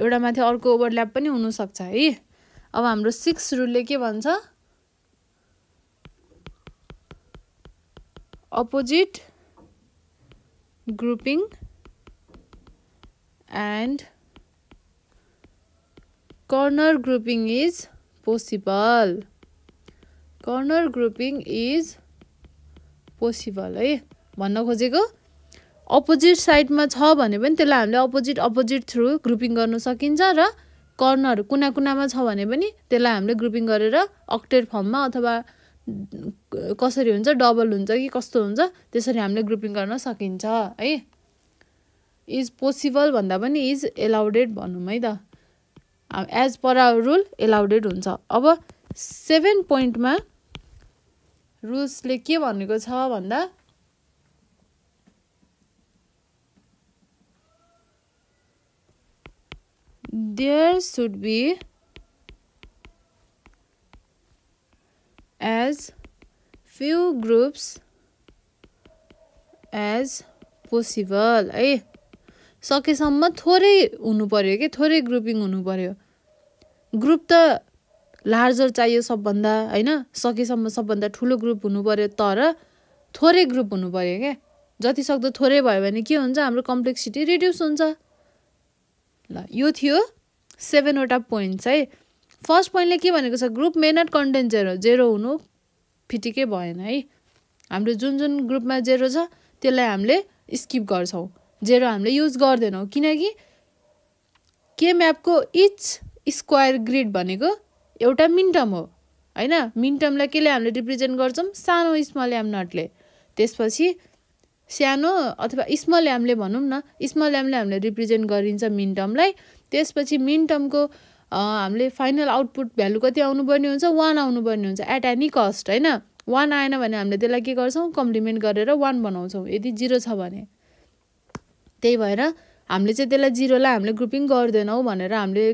एउटा माथि अर्को ओभरल्याप पनि हुनसक्छ है अब हाम्रो सिक्स रुलले के भन्छ opposite grouping and corner grouping is possible corner grouping is possible है भन्न खोजेको अपोजिट साइडमा छ भने पनि त्यसलाई हामीले अपोजिट अपोजिट थ्रु ग्रुपिङ गर्न सकिन्छ र कर्नर कुना कुनामा छ भने पनि त्यसलाई हामीले ग्रुपिङ गरेर अक्टेट फर्ममा अथवा कसरी हुन्छ डबल हुन्छ कि कस्तो हुन्छ त्यसरी हामीले ग्रुपिङ गर्न सकिन्छ है इज पोसिबल भन्दा पनि इज एलाउडेड भनौँ है त as per our rule allowed हुन्छ अब सेभेन पोइन्टमा रुल्सले के भनेको छ भन्दा there should be as few groups as possible है सकेसम्म थोरै हुनु पऱ्यो कि थोरै ग्रुपिङ हुनु पऱ्यो ग्रुप त लार्जर चाहियो सबभन्दा होइन सकेसम्म सबभन्दा ठुलो ग्रुप हुनु पऱ्यो तर थोरै ग्रुप हुनु पऱ्यो क्या जतिसक्दो थोरै भयो भने के हुन्छ हाम्रो कम्प्लेक्सिटी रिड्युस हुन्छ ल यो थियो सेभेनवटा पोइन्ट्स है फर्स्ट पोइन्टले के भनेको छ group may not content zero zero हुनु फिटिकै भएन है हाम्रो जुन जुन ग्रुपमा जेरो छ त्यसलाई हामीले स्किप गर्छौँ जेरो हामीले युज गर्दैनौँ किनकि के म्यापको इच स्क्वायर ग्रिड भनेको एउटा मिन्टम हो होइन मिन्टमलाई केले हामीले रिप्रेजेन्ट गर्छौँ सानो स्मल एम नटले त्यसपछि सानो अथवा स्मल एमले भनौँ न स्मल एमले हामीले रिप्रेजेन्ट गरिन्छ मिन टर्मलाई त्यसपछि मिन टर्मको हामीले फाइनल आउटपुट भ्यालु कति आउनुपर्ने हुन्छ वान आउनुपर्ने हुन्छ एट एनी कस्ट होइन वान आएन भने हामीले त्यसलाई के गर्छौँ कम्प्लिमेन्ट गरेर वान बनाउँछौँ यदि जिरो छ भने त्यही भएर हामीले चाहिँ त्यसलाई जिरोलाई हामीले ग्रुपिङ गर्दैनौँ भनेर हामीले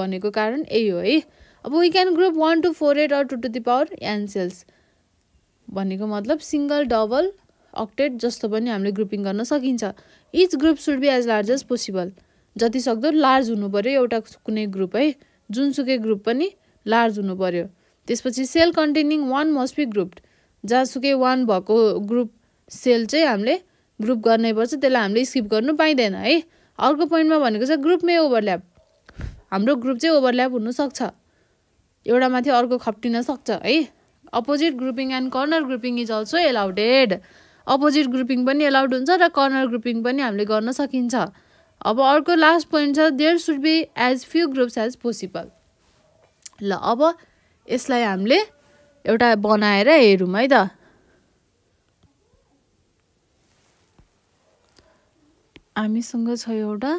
भनेको कारण यही हो है अब we can group one two four eight or two to the power n cells भनेको मतलब सिङ्गल डबल अक्टेट जस्तो पनि हामीले ग्रुपिङ गर्न सकिन्छ each group should be as large as possible जतिसक्दो लार्ज हुनु पऱ्यो एउटा कुनै ग्रुप है जुनसुकै ग्रुप पनि लार्ज हुनु पऱ्यो त्यसपछि cell containing one must be group जहाँसुकै वान भएको ग्रुप सेल चाहिँ हामीले ग्रुप गर्नै पर्छ त्यसलाई हामीले स्किप गर्नु पाइँदैन है अर्को पोइन्टमा भनेको छ ग्रुपमै ओभरल्याप हाम्रो ग्रुप चाहिँ ओभरल्याप हुनसक्छ एउटा माथि अर्को खप्टिन सक्छ है opposite grouping and corner grouping is also allowed opposite grouping पनि एलाउड हुन्छ र कर्नर ग्रुपिङ पनि हामीले गर्न सकिन्छ अब अर्को लास्ट पोइन्ट छ there should be as few groups as possible ल अब यसलाई हामीले एउटा बनाएर हेरौँ है त हामीसँग छ एउटा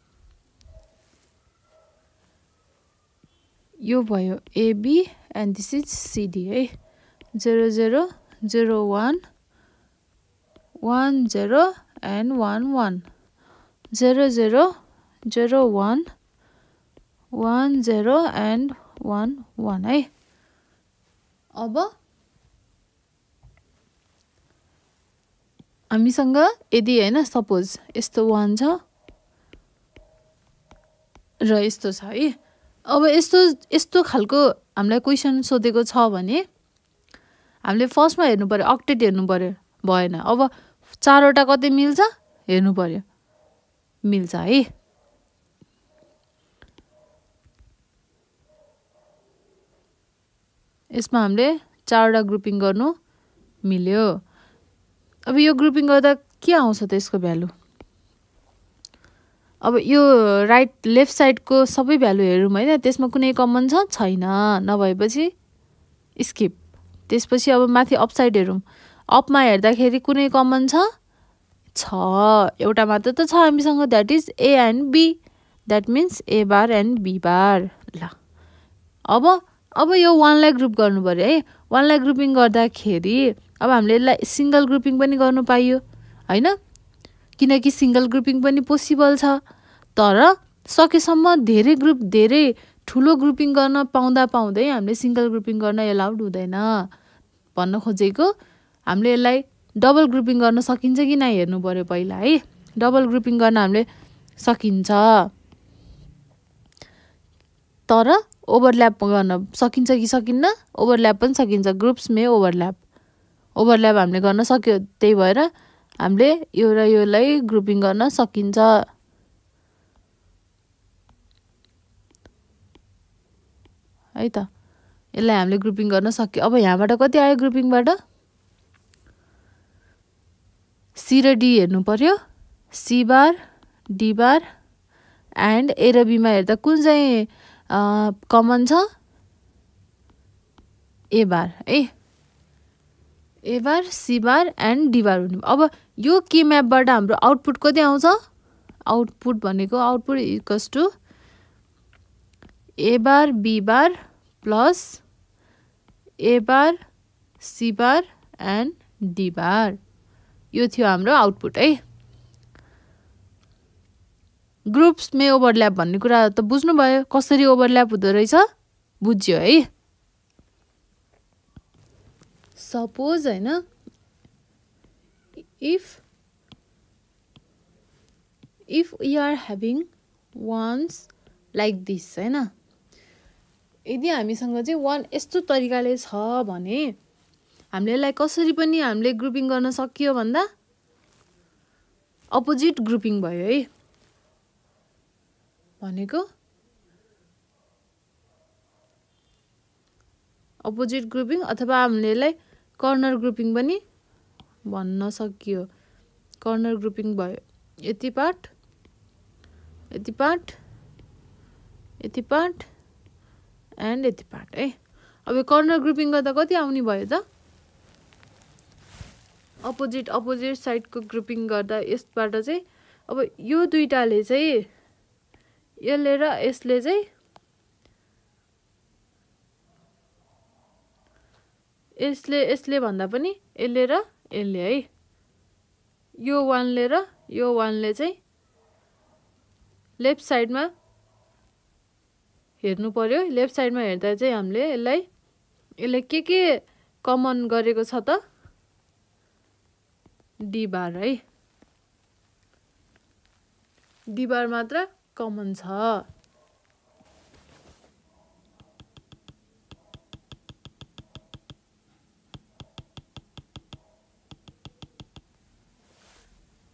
यो भयो A B and this is C D है zero zero zero one one zero and one one zero zero zero one one zero and one one है अब हामीसँग यदि होइन सपोज यस्तो वान छ र यस्तो छ है अब यस्तो यस्तो खालको हामीलाई क्वेसन सोधेको छ भने हामीले फर्स्टमा हेर्नु पऱ्यो अक्टेट हेर्नु पऱ्यो भएन अब चारवटा कति मिल्छ हेर्नु पऱ्यो मिल्छ है यसमा हामीले चारवटा ग्रुपिङ गर्नु मिल्यो अब यो ग्रुपिङ गर्दा के आउँछ त यसको भ्यालु अब यो राइट लेफ्ट साइडको सबै भ्यालु हेरौँ होइन त्यसमा कुनै कमन छ छैन नभएपछि स्किप त्यसपछि अब माथि अप साइड हेरौँ अपमा हेर्दाखेरि कुनै कमन छ छ एउटा मात्र त छ हामीसँग that is A and B that means A bar and B bar ल अब अब यो वानलाई ग्रुप गर्नु पऱ्यो है वानलाई ग्रुपिङ गर्दाखेरि अब हामीले यसलाई सिङ्गल ग्रुपिङ पनि गर्नु पाइयो होइन किनकि सिङ्गल ग्रुपिङ पनि पोसिबल छ तर सकेसम्म धेरै ग्रुप धेरै ठुलो ग्रुपिङ गर्न पाउँदा पाउँदै हामीले सिङ्गल ग्रुपिङ गर्न एलाउड हुँदैन भन्न खोजेको हामीले यसलाई डबल ग्रुपिङ गर्न सकिन्छ कि न हेर्नु पऱ्यो पहिला है डबल ग्रुपिङ गर्न हामीले सकिन्छ तर ओभरल्याप गर्न सकिन्छ कि सकिन्न ओभरल्याप पनि सकिन्छ ग्रुप्समै ओभरल्याप ओभरल्याप हामीले गर्न सक्यो त्यही भएर हामीले यो र योलाई ग्रुपिङ गर्न सकिन्छ है त यसलाई हामीले ग्रुपिङ गर्न सक्यो अब यहाँबाट कति आयो ग्रुपिङबाट सी र डी हेर्नु पऱ्यो C bar D bar and A र बीमा हेर्दा कुन चाहिँ कमन छ A bar A A bar C bar and D bar हुनु अब यो के म्यापबाट हाम्रो आउटपुट कति आउँछ आउटपुट भनेको आउटपुट इक्वल्स टु एबार बिबार प्लस एबार सिबार एन्ड डिबार यो थियो हाम्रो आउटपुट है ग्रुप्स मे ओभरल्याप भन्ने कुरा त बुझ्नुभयो कसरी ओभरल्याप हुँदो रहेछ बुझ्यो है सपोज होइन if if you're having ones like this होइन यदि हामीसँग चाहिँ वान यस्तो तरिकाले छ भने हामीले यसलाई कसरी पनि हामीले ग्रुपिङ गर्न सकियो भन्दा अपोजिट ग्रुपिङ भयो है भनेको अपोजिट ग्रुपिङ अथवा हामीले यसलाई कर्नर ग्रुपिङ पनि भन्न सकियो कर्नर ग्रुपिङ भयो यति पार्ट यति पार्ट यति पार्ट एन्ड यति पार्ट है अब यो कर्नर ग्रुपिङ गर्दा कति आउने भयो त अपोजिट अपोजिट साइडको ग्रुपिङ गर्दा यसबाट चाहिँ अब यो दुइटाले चाहिँ यसले र यसले चाहिँ यसले यसले भन्दा पनि यसले र यसले है यो वानले र यो वानले चाहिँ लेफ्ट साइडमा हेर्नु पऱ्यो लेफ्ट साइडमा हेर्दा चाहिँ हामीले यसलाई यसले के के कमन गरेको छ त डी बार है डी बार मात्र कमन छ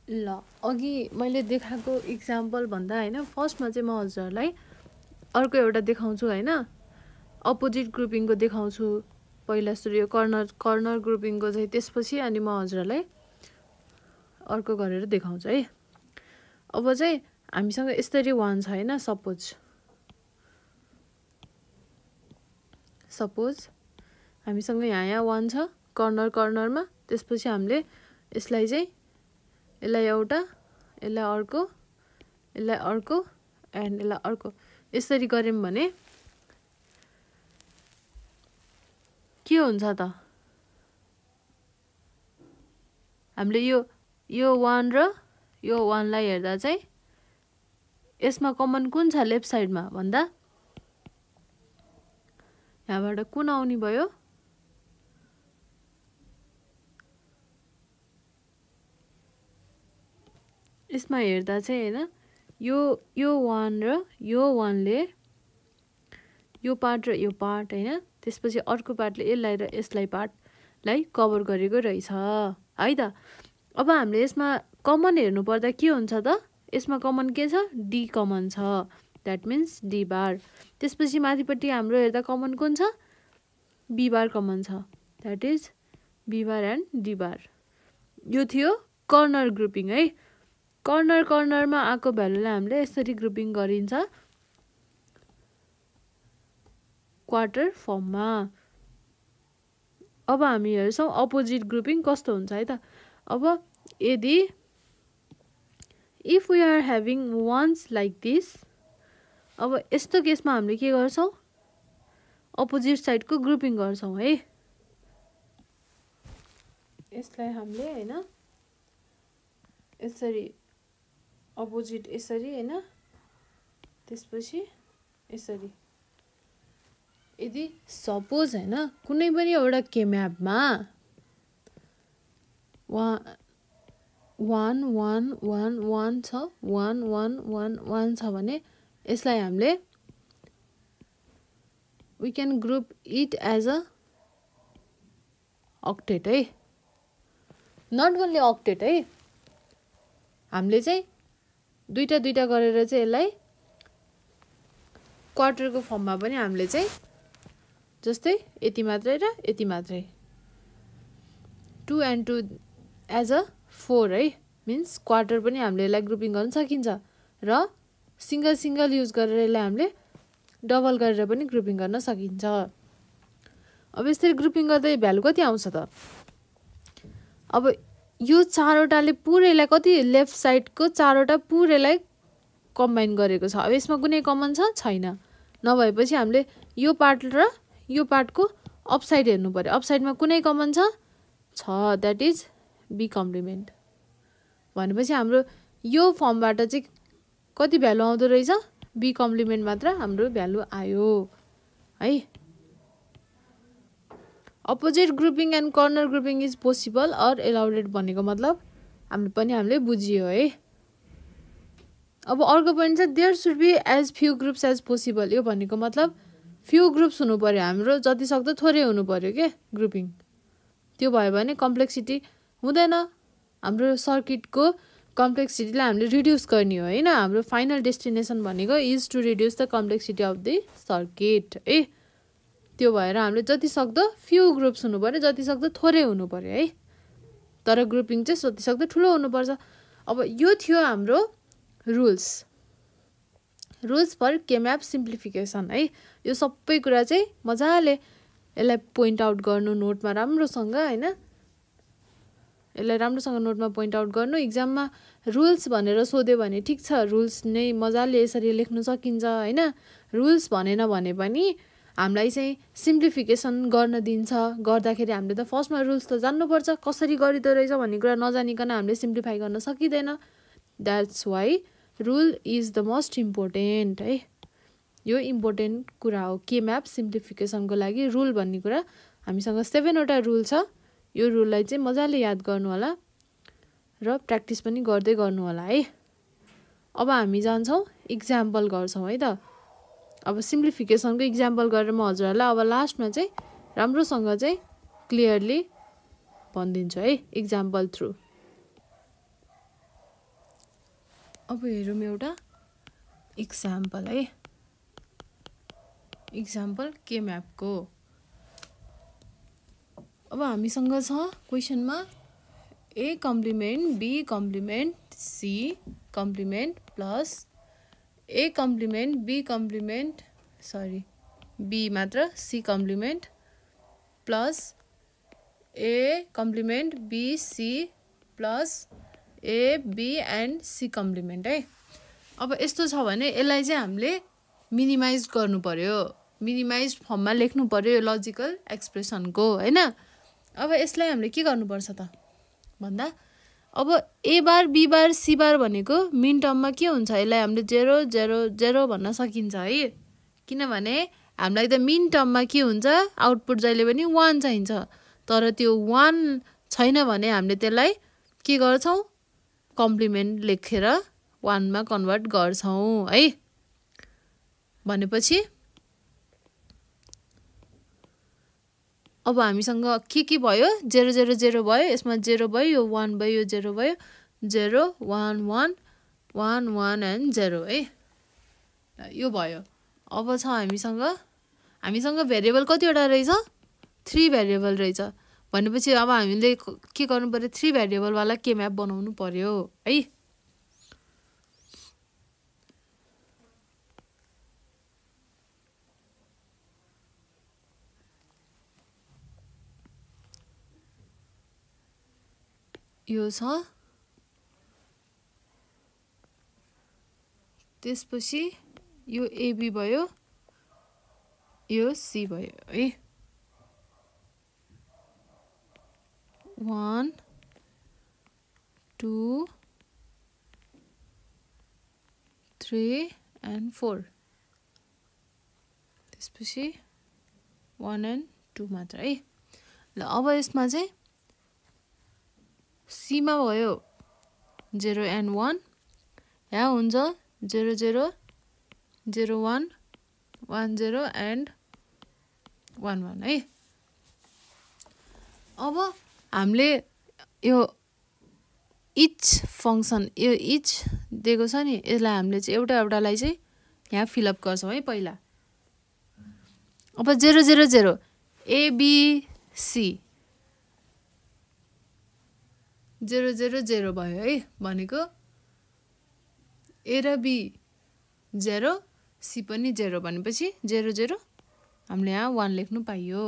ल अघि मैले देखाएको इक्जाम्पल भन्दा होइन फर्स्टमा चाहिँ म हजुरहरूलाई अर्को एउटा देखाउँछु होइन अपोजिट ग्रुपिङको देखाउँछु पहिला सुरु यो कर्नर कर्नर ग्रुपिङको चाहिँ त्यसपछि अनि म हजुरहरूलाई अर्को गरेर देखाउँछु है अब चाहिँ हामीसँग यसरी वान छ होइन सपोज सपोज हामीसँग यहाँ यहाँ वान छ कर्नर कर्नरमा त्यसपछि हामीले यसलाई चाहिँ यसलाई एउटा यसलाई अर्को यसलाई अर्को एन्ड यसलाई अर्को यसरी गऱ्यौँ भने के हुन्छ त हामीले यो यो वान र यो वानलाई हेर्दा चाहिँ यसमा कमन कुन छ लेफ्ट साइडमा भन्दा यहाँबाट कुन आउने भयो यसमा हेर्दा चाहिँ होइन यो यो वान र यो वानले यो पार्ट र यो पार्ट होइन त्यसपछि अर्को पार्टले यसलाई र यसलाई पार्टलाई कभर गरेको रहेछ है त अब हामीले यसमा कमन हेर्नुपर्दा के हुन्छ त यसमा कमन के छ डी कमन छ द्याट मिन्स डी बार त्यसपछि माथिपट्टि हाम्रो हेर्दा कमन कुन छ बी बार कमन छ that is B and D bar यो थियो कर्नर ग्रुपिङ है कर्नर कर्नरमा आएको भ्यालुलाई हामीले यसरी ग्रुपिङ गरिन्छ क्वार्टर फर्ममा अब हामी हेर्छौँ अपोजिट ग्रुपिङ कस्तो हुन्छ है त अब यदि if we are having ones like this अब यस्तो केसमा हामीले के गर्छौँ अपोजिट साइडको ग्रुपिङ गर्छौँ है यसलाई हामीले होइन यसरी अपोजिट यसरी होइन त्यसपछि यसरी यदि सपोज होइन कुनै पनि एउटा के म्यापमा वा वान वान वान वान छ वान वान वान वान छ भने यसलाई हामीले we can group it as a octet है नट ओन्ली अक्टेट है हामीले चाहिँ दुईवटा दुईवटा गरेर चाहिँ यसलाई क्वार्टरको फर्ममा पनि हामीले चाहिँ जस्तै यति मात्रै र यति मात्रै two and two as a four है मिन्स क्वार्टर पनि हामीले यसलाई ग्रुपिङ गर्न सकिन्छ र सिङ्गल सिङ्गल युज गरेर यसलाई हामीले डबल गरेर पनि ग्रुपिङ गर्न सकिन्छ अब यसरी ग्रुपिङ गर्दै भ्यालु कति आउँछ त अब यो चारवटाले पुरैलाई कति लेफ्ट साइडको चारवटा पुरैलाई कम्बाइन गरेको छ अब यसमा कुनै कमन छ छैन नभएपछि हामीले यो पार्ट र यो पार्टको अपसाइड हेर्नु पऱ्यो अपसाइडमा कुनै कमन छ छ द्याट इज बी कम्प्लिमेन्ट भनेपछि हाम्रो यो फर्मबाट चाहिँ कति भ्यालु आउँदो रहेछ बी कम्प्लिमेन्ट मात्र हाम्रो भ्यालु आयो है opposite grouping and corner grouping is possible or allowed भनेको मतलब हामीले पनि हामीले बुझियो है अब अर्को पोइन्ट छ there should be as few groups as possible यो भनेको मतलब फ्यु ग्रुप्स हुनु पऱ्यो हाम्रो सक्दो थोरै हुनु पऱ्यो के ग्रुपिङ त्यो भयो भने कम्प्लेक्सिटी हुँदैन हाम्रो सर्किटको कम्प्लेक्सिटीलाई हामीले रिड्युस गर्ने हो होइन हाम्रो फाइनल डेस्टिनेसन भनेको is to reduce the complexity of the circuit है त्यो भएर हामीले जतिसक्दो फ्यु ग्रुप्स हुनु पऱ्यो जतिसक्दो थोरै हुनु पऱ्यो है तर ग्रुपिङ चाहिँ जतिसक्दो ठुलो हुनुपर्छ अब यो थियो हाम्रो rules rules for K map simplification है यो सबै कुरा चाहिँ मजाले यसलाई पोइन्ट आउट गर्नु नोटमा राम्रोसँग होइन यसलाई राम्रोसँग नोटमा पोइन्ट आउट गर्नु इक्जाममा रुल्स भनेर सोध्यो भने ठिक छ रुल्स नै मजाले यसरी लेख्नु सकिन्छ होइन रुल्स भनेन भने पनि हामीलाई चाहिँ सिम्प्लिफिकेसन गर्न दिन्छ गर्दाखेरि हामीले त फर्स्टमा रुल्स त जान्नुपर्छ कसरी गरिँदो रहेछ भन्ने कुरा नजानिकन हामीले सिम्प्लिफाई गर्न सकिँदैन that's why rule is the most important है यो इम्पोर्टेन्ट कुरा हो के म्याप सिम्प्लिफिकेसनको लागि रुल भन्ने कुरा हामीसँग सेभेनवटा रुल छ यो रुललाई चाहिँ मजाले याद गर्नु होला र प्र्याक्टिस पनि गर्दै गर्नु होला है अब हामी जान्छौँ इक्जाम्पल गर्छौँ है त अब सिम्प्लिफिकेसनको इक्जाम्पल गरेर म हजुरहरूलाई अब लास्टमा चाहिँ राम्रोसँग चाहिँ क्लियरली भनिदिन्छु है इक्जाम्पल थ्रु अब हेरौँ एउटा इक्जाम्पल है इक्जाम्पल के म्यापको अब हामीसँग छ क्वेसनमा A complement B complement C complement plus A complement B complement sorry B मात्र C complement plus A complement B C plus A B and C complement है अब यस्तो छ भने यसलाई चाहिँ हामीले मिनिमाइज गर्नु पऱ्यो मिनिमाइज फर्ममा लेख्नु पऱ्यो लजिकल एक्सप्रेसनको होइन अब यसलाई हामीले के गर्नुपर्छ त भन्दा अब ए बार बी बार सी बार भनेको मिन टर्ममा के हुन्छ यसलाई हामीले जेरो जेरो जेरो भन्न सकिन्छ है किनभने हामीलाई त मिन टर्ममा के हुन्छ आउटपुट जहिले पनि वान चाहिन्छ तर त्यो वान छैन भने हामीले त्यसलाई के गर्छौँ कम्प्लिमेन्ट लेखेर वानमा कन्भर्ट गर्छौँ है भनेपछि अब हामीसँग के के भयो जेरो जेरो जेरो भयो यसमा जेरो भयो यो वान भयो यो जेरो भयो zero one one one one and zero है यो भयो अब छ हामीसँग हामीसँग भेरिएबल कतिवटा रहेछ थ्री भेरिएबल रहेछ भनेपछि अब हामीले के गर्नु पऱ्यो थ्री भेरिएबलवाला के म्याप बनाउनु पऱ्यो है यो छ त्यसपछि यो एबी भयो यो सी भयो है one two three and four त्यसपछि वान एन्ड टू मात्र है ल अब यसमा चाहिँ सीमा भयो जेरो एन्ड वान यहाँ हुन्छ zero zero zero one one zero and one one है अब हामीले यो इच फङ्सन यो इच दिएको छ नि यसलाई हामीले चाहिँ एउटा एउटालाई चाहिँ यहाँ फिलअप गर्छौँ है पहिला अब zero zero zero ABC zero zero zero भयो है भनेको ए र बी जेरो सी पनि जेरो भनेपछि जेरो जेरो हामीले यहाँ वान लेख्नु पाइयो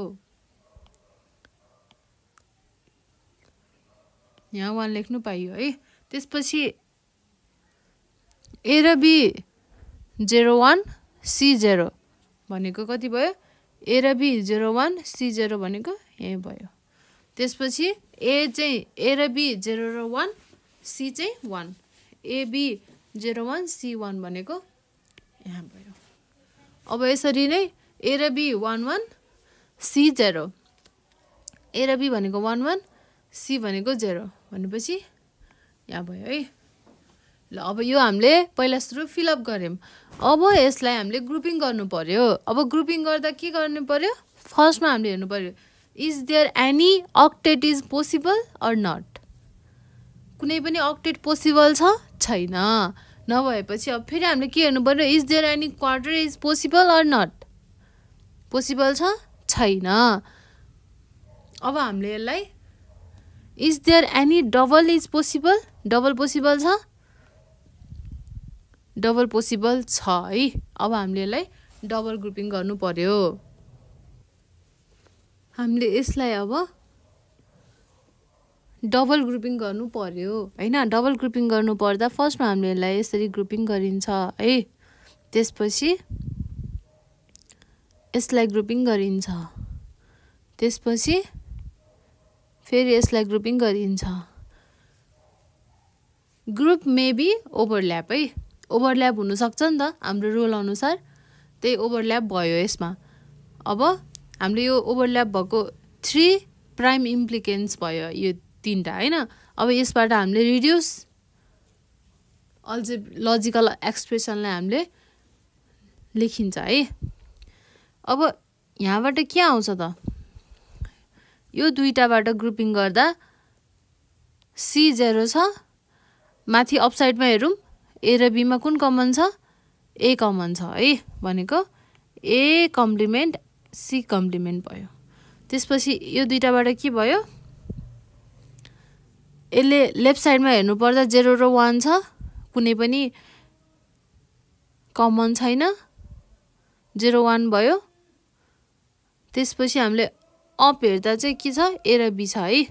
यहाँ वान लेख्नु पाइयो है त्यसपछि ए र B zero one C zero भनेको कति भयो ए र B zero one C zero भनेको यहीँ भयो त्यसपछि ए चाहिँ ए र बी जेरो र वान सी चाहिँ one AB zero one C one भनेको यहाँ भयो अब यसरी नै ए र B one one C zero A र बी भनेको वान वान सी भनेको जेरो भनेपछि यहाँ भयो है ल अब यो हामीले पहिला सुरु फिलअप गऱ्यौँ अब यसलाई हामीले ग्रुपिङ गर्नु पऱ्यो अब ग्रुपिङ गर्दा के गर्नु पऱ्यो फर्स्टमा हामीले हेर्नु पऱ्यो is there any octet is possible or not कुनै पनि अक्टेट पोसिबल छ छैन नभएपछि अब फेरि हामीले के हेर्नु पऱ्यो is there any quarter is possible or not possible छ छैन अब हामीले यसलाई is there any double is possible double possible छ डबल पोसिबल छ है अब हामीले यसलाई डबल ग्रुपिङ गर्नु पऱ्यो हामीले यसलाई अब डबल ग्रुपिङ गर्नु पर्यो होइन डबल ग्रुपिङ गर्नु पर्दा फर्स्टमा हामीले यसलाई यसरी ग्रुपिङ गरिन्छ है त्यसपछि यसलाई ग्रुपिङ गरिन्छ त्यसपछि फेरि यसलाई ग्रुपिङ गरिन्छ ग्रुप मेबी ओभरल्याप है ओभरल्याप हुनसक्छ नि त हाम्रो रोल अनुसार त्यही ओभरल्याप भयो यसमा अब हाम्रो यो ओभरल्याप भएको थ्री प्राइम इम्प्लिकेन्स भयो यो तिनवटा होइन अब यसबाट हामीले रिड्युस अल्जे लजिकल एक्सप्रेसनलाई हामीले लेखिन्छ है अब यहाँबाट के आउँछ त यो दुईवटाबाट ग्रुपिङ गर्दा सी जेरो छ माथि अपसाइडमा हेरौँ ए र बीमा कुन कमन छ ए कमन छ है भनेको ए कम्प्लिमेन्ट सी कम्प्लिमेन्ट भयो त्यसपछि यो दुइटाबाट के भयो यसले लेफ्ट साइडमा हेर्नुपर्दा जेरो र वान छ कुनै पनि कमन छैन जेरो वान भयो त्यसपछि हामीले अप हेर्दा चाहिँ के छ ए र बी छ है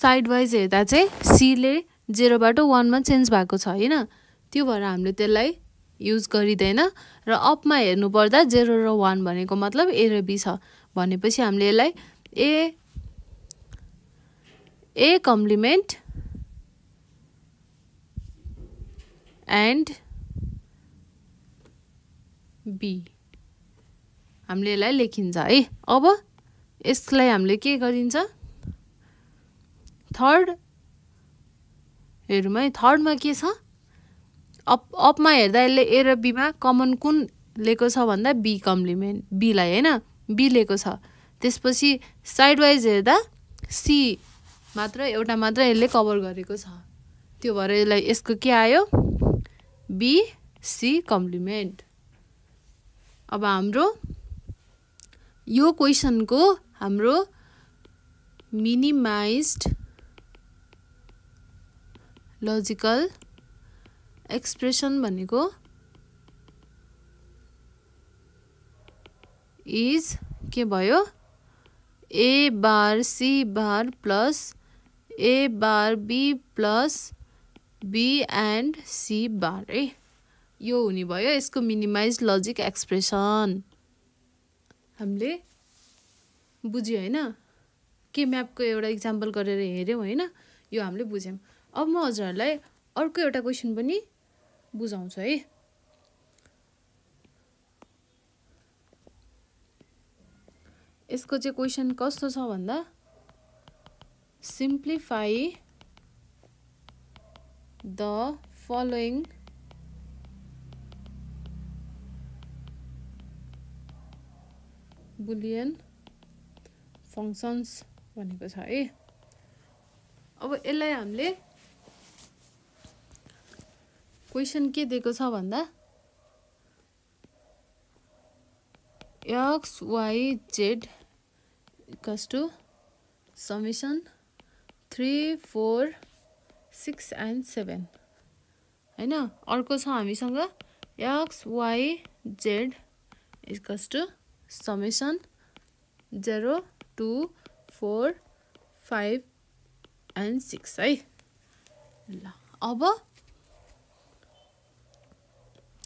साइड वाइज हेर्दा चाहिँ सीले जेरोबाट वानमा चेन्ज भएको छ होइन त्यो भएर हामीले त्यसलाई युज गरिँदैन र अपमा हेर्नुपर्दा जेरो र वान भनेको मतलब ए र बी छ भनेपछि हामीले यसलाई A A complement and B हामीले यसलाई लेखिन्छ है अब यसलाई हामीले के गरिन्छ थर्ड हेरौँ है थर्डमा के छ अप अपमा हेर्दा यसले ए र बीमा कमन कुन लिएको छ भन्दा बी कम्प्लिमेन्ट बीलाई होइन बी लिएको छ त्यसपछि साइड वाइज हेर्दा सी मात्र एउटा मात्र यसले कभर गरेको छ त्यो भएर यसलाई यसको के आयो बी सी कम्प्लिमेन्ट अब हाम्रो यो क्वेसनको हाम्रो मिनिमाइज लजिकल एक्सप्रेसन भनेको इज के भयो A bar C bar plus A bar B plus B and C bar है यो हुने भयो यसको मिनिमाइज लजिक एक्सप्रेसन हामीले बुझ्यो होइन के म्यापको एउटा इक्जाम्पल गरेर हेऱ्यौँ होइन यो हामीले बुझ्यौँ अब म हजुरहरूलाई अर्को एउटा क्वेसन पनि बुझाउँछु है यसको चाहिँ क्वेसन कस्तो छ भन्दा simplify the following Boolean functions भनेको छ है अब यसलाई हामीले क्वेसन के दिएको छ भन्दा X Y Z equals to summation three four six and seven होइन अर्को छ हामीसँग X Y Z equals to summation zero two four five and six है ल अब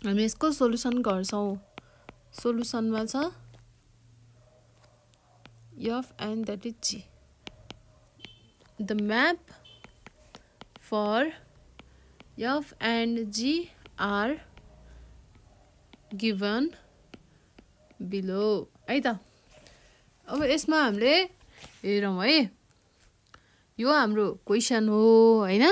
हामी यसको सोल्युसन गर्छौँ सोल्युसनमा छ F and that is G the map for F and G are given below है त अब यसमा हामीले हेरौँ है यो हाम्रो क्वेसन हो होइन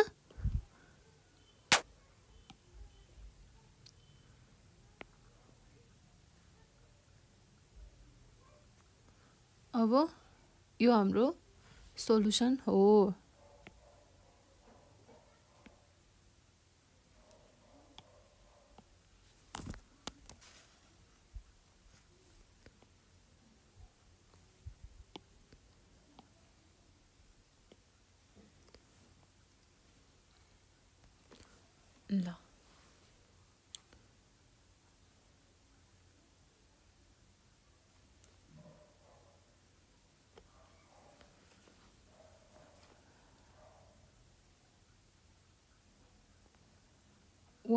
अब यो हाम्रो सोल्युसन हो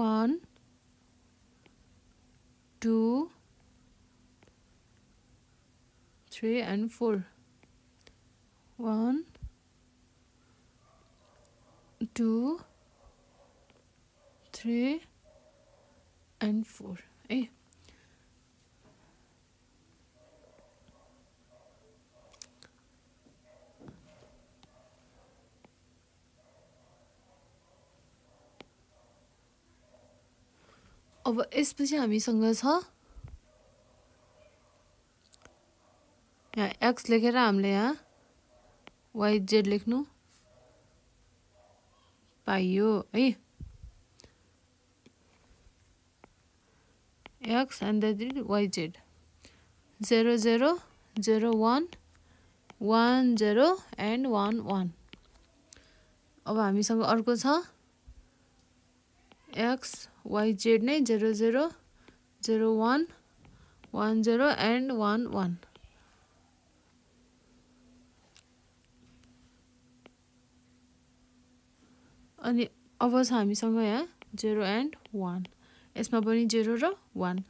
one, two, three, and four. One, two, three, and four. अब यसपछि हामीसँग छ यहाँ एक्स लेखेर हामीले यहाँ वाइ जेड लेख्नु पाइयो है X and that Y Z zero zero zero one one zero and one one अब हामीसँग अर्को छ एक्स वाइजेड नै zero zero zero one one zero and one one अनि अब छ हामीसँग यहाँ जेरो एन्ड वान यसमा पनि जेरो र वान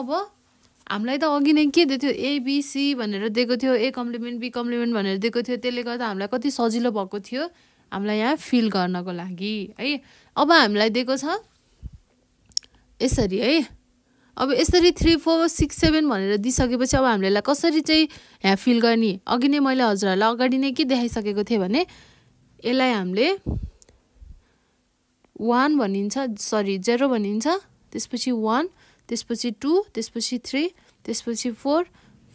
अब हामीलाई त अघि नै के दिएको थियो एबिसी भनेर दिएको थियो ए कम्प्लिमेन्ट बी कम्प्लिमेन्ट भनेर दिएको थियो त्यसले गर्दा हामीलाई कति सजिलो भएको थियो हामीलाई यहाँ फिल गर्नको लागि है अब हामीलाई दिएको छ यसरी है अब यसरी थ्री फोर सिक्स सेभेन भनेर दिइसकेपछि अब हामीलाई कसरी चाहिँ यहाँ फिल गर्ने अघि नै मैले हजुरहरूलाई अगाडि नै के देखाइसकेको थिएँ भने यसलाई हामीले वान भनिन्छ सरी जेरो भनिन्छ त्यसपछि वान त्यसपछि टू त्यसपछि थ्री त्यसपछि four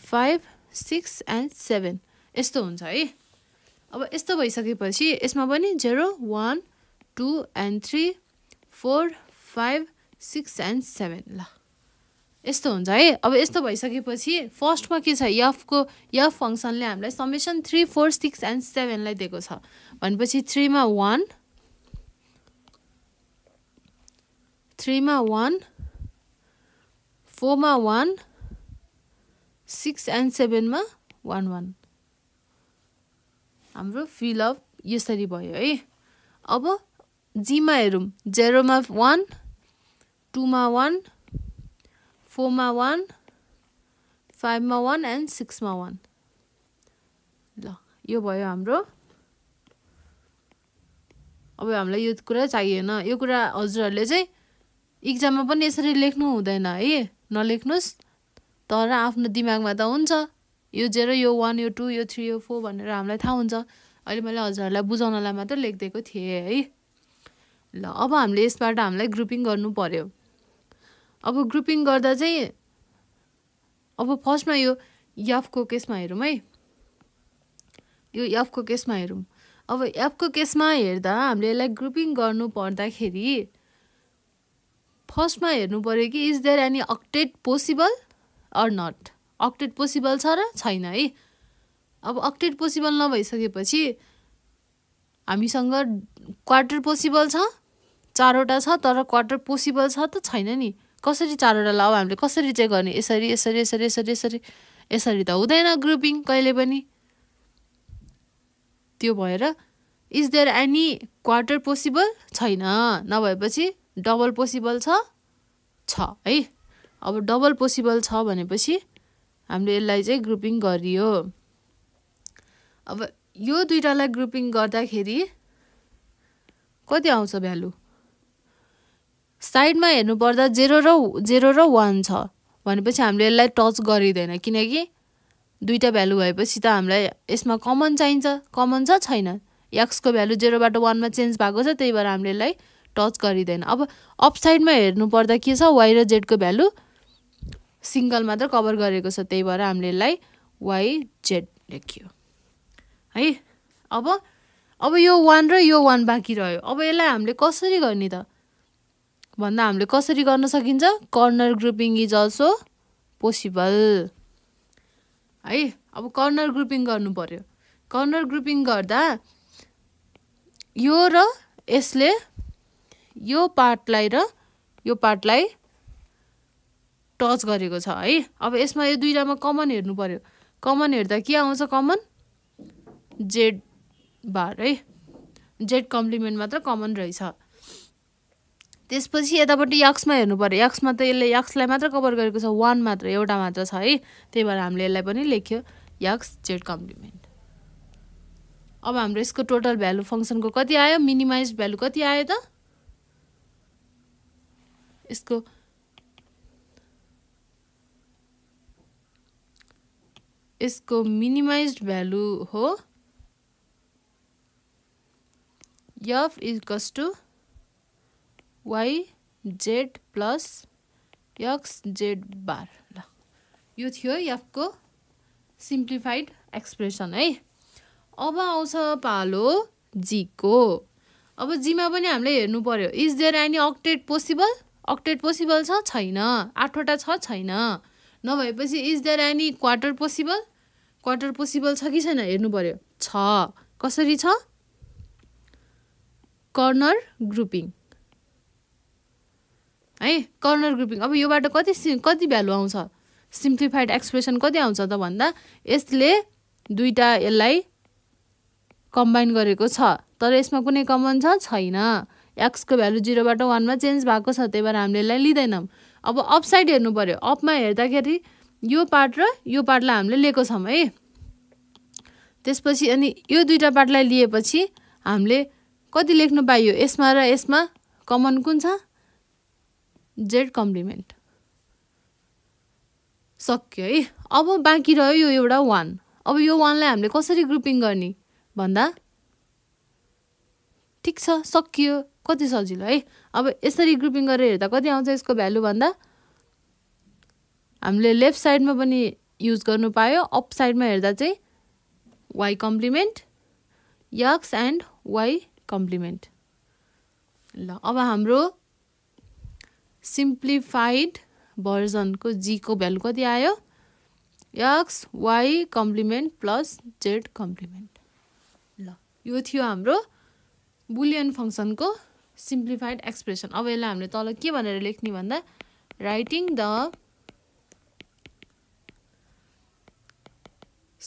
five six and seven यस्तो हुन्छ है अब यस्तो भइसकेपछि यसमा पनि zero one two and three four five six and seven ल यस्तो हुन्छ है अब यस्तो भइसकेपछि फर्स्टमा के छ यफको यफ फङ्सनले हामीलाई summation three four six and सेभेनलाई दिएको छ भनेपछि थ्रीमा वान थ्रीमा वान फोरमा वान सिक्स एन्ड सेभेनमा वान वान हाम्रो फिलअप यसरी भयो है अब जीमा हेरौँ जेरोमा वान टूमा वान फोरमा वान फाइभमा वान एन्ड सिक्समा वान ल यो भयो हाम्रो अब हामीलाई यो कुरा चाहिएन यो कुरा हजुरहरूले चाहिँ इक्जाममा पनि यसरी लेख्नु हुँदैन है नलेख्नुहोस् तर आफ्नो दिमागमा त हुन्छ यो जेरो यो वान यो टू यो थ्री यो फोर भनेर हामीलाई थाहा हुन्छ अहिले मैले हजुरहरूलाई बुझाउनलाई मात्र लेखिदिएको थिएँ है ल अब हामीले यसबाट हामीलाई ग्रुपिङ गर्नु पऱ्यो अब ग्रुपिङ गर्दा चाहिँ अब फर्स्टमा यो याफको केसमा हेरौँ है यो याफको केसमा हेरौँ अब याफको केसमा हेर्दा हामीले यसलाई ग्रुपिङ गर्नु पर्दाखेरि फर्स्टमा हेर्नु पऱ्यो कि is there any octet possible or not octet possible छ र छैन है अब अक्टेड पोसिबल नभइसकेपछि हामीसँग क्वार्टर पोसिबल छ चारवटा छ तर क्वार्टर पोसिबल छ त छैन नि कसरी चारवटा लाऊ हामीले कसरी चाहिँ गर्ने यसरी यसरी यसरी यसरी यसरी यसरी त हुँदैन ग्रुपिङ कहिले पनि त्यो भएर is there any quarter possible छैन नभएपछि डबल पोसिबल छ छ है अब डबल पोसिबल छ भनेपछि हामीले यसलाई चाहिँ ग्रुपिङ गरियो अब यो दुइटालाई ग्रुपिङ गर्दाखेरि कति आउँछ भ्यालु साइडमा हेर्नुपर्दा जेरो र जेरो र वान छ भनेपछि हामीले यसलाई टच गरिँदैन किनकि दुईवटा भ्यालु भएपछि त हामीलाई यसमा कमन चाहिन्छ कमन छ छैन एक्सको भ्यालु जेरोबाट वानमा चेन्ज भएको छ त्यही भएर हामीले यसलाई टच गरिँदैन अब अपसाइडमा साइडमा हेर्नुपर्दा के छ वाइ र जेडको भ्यालु सिङ्गल मात्र कभर गरेको छ त्यही भएर हामीले यसलाई वाइ जेड लेखियो है अब अब यो वान र यो वान बाँकी रह्यो अब यसलाई हामीले कसरी गर्ने त भन्दा हामीले कसरी गर्न सकिन्छ corner grouping is also possible है अब कर्नर ग्रुपिङ गर्नु पऱ्यो कर्नर ग्रुपिङ गर्दा यो र यसले यो पार्टलाई र यो पार्टलाई टच गरेको छ है अब यसमा यो दुइटामा कमन हेर्नु पऱ्यो कमन हेर्दा के आउँछ कमन जेड बार है जेड कम्प्लिमेन्ट मात्र कमन रहेछ त्यसपछि यतापट्टि यक्समा हेर्नु पऱ्यो यक्समा त यसले यक्सलाई मात्र कभर गरेको छ वान मात्र एउटा मात्र छ है त्यही भएर हामीले यसलाई पनि लेख्यो यक्स जेड कम्प्लिमेन्ट अब हाम्रो यसको टोटल भ्यालु फङ्सनको कति आयो मिनिमाइज भ्यालु कति आयो त यसको यसको मिनिमाइज भ्यालु हो F is to Y Z plus X Z bar ल यो थियो यफको सिम्प्लिफाइड एक्सप्रेसन है अब आउँछ पालो जीको अब जीमा पनि हामीले हेर्नु पऱ्यो is there any octet possible octet possible छ छैन आठवटा छ छैन नभएपछि is there any quarter possible quarter possible छ कि छैन हेर्नु पऱ्यो छ कसरी छ कर्नर ग्रुपिङ है कर्नर ग्रुपिङ अब योबाट कति सि कति भ्यालु आउँछ सिम्प्लिफाइड एक्सप्रेसन कति आउँछ त भन्दा यसले दुईवटा यसलाई कम्बाइन गरेको छ तर यसमा कुनै कमन छ छैन एक्सको भ्यालु जिरोबाट वानमा चेन्ज भएको छ त्यही भएर हामीले यसलाई लिँदैनौँ अब अपसाइड हेर्नु पऱ्यो अपमा हेर्दाखेरि यो पार्ट र यो पार्टलाई हामीले लिएको छौँ है त्यसपछि अनि यो दुईवटा पार्टलाई लिएपछि हामीले कति लेख्नु पाइयो यसमा र यसमा कमन कुन छ जेड कम्प्लिमेन्ट सक्यो है अब बाँकी रह्यो यो एउटा वान अब यो वानलाई हामीले कसरी ग्रुपिङ गर्ने भन्दा ठिक छ सकियो कति सजिलो है अब यसरी ग्रुपिङ गरेर हेर्दा कति आउँछ यसको भ्यालु भन्दा हामीले लेफ्ट साइडमा पनि युज गर्नु पायो अप साइडमा हेर्दा चाहिँ Y complement X and Y complement ल अब हाम्रो सिम्प्लिफाइड भर्जनको जीको भ्यालु कति आयो X Y complement plus Z complement ल यो थियो हाम्रो बुलियन फङ्सनको सिम्प्लिफाइड एक्सप्रेसन अब यसलाई हामीले तल के भनेर लेख्ने भन्दा writing the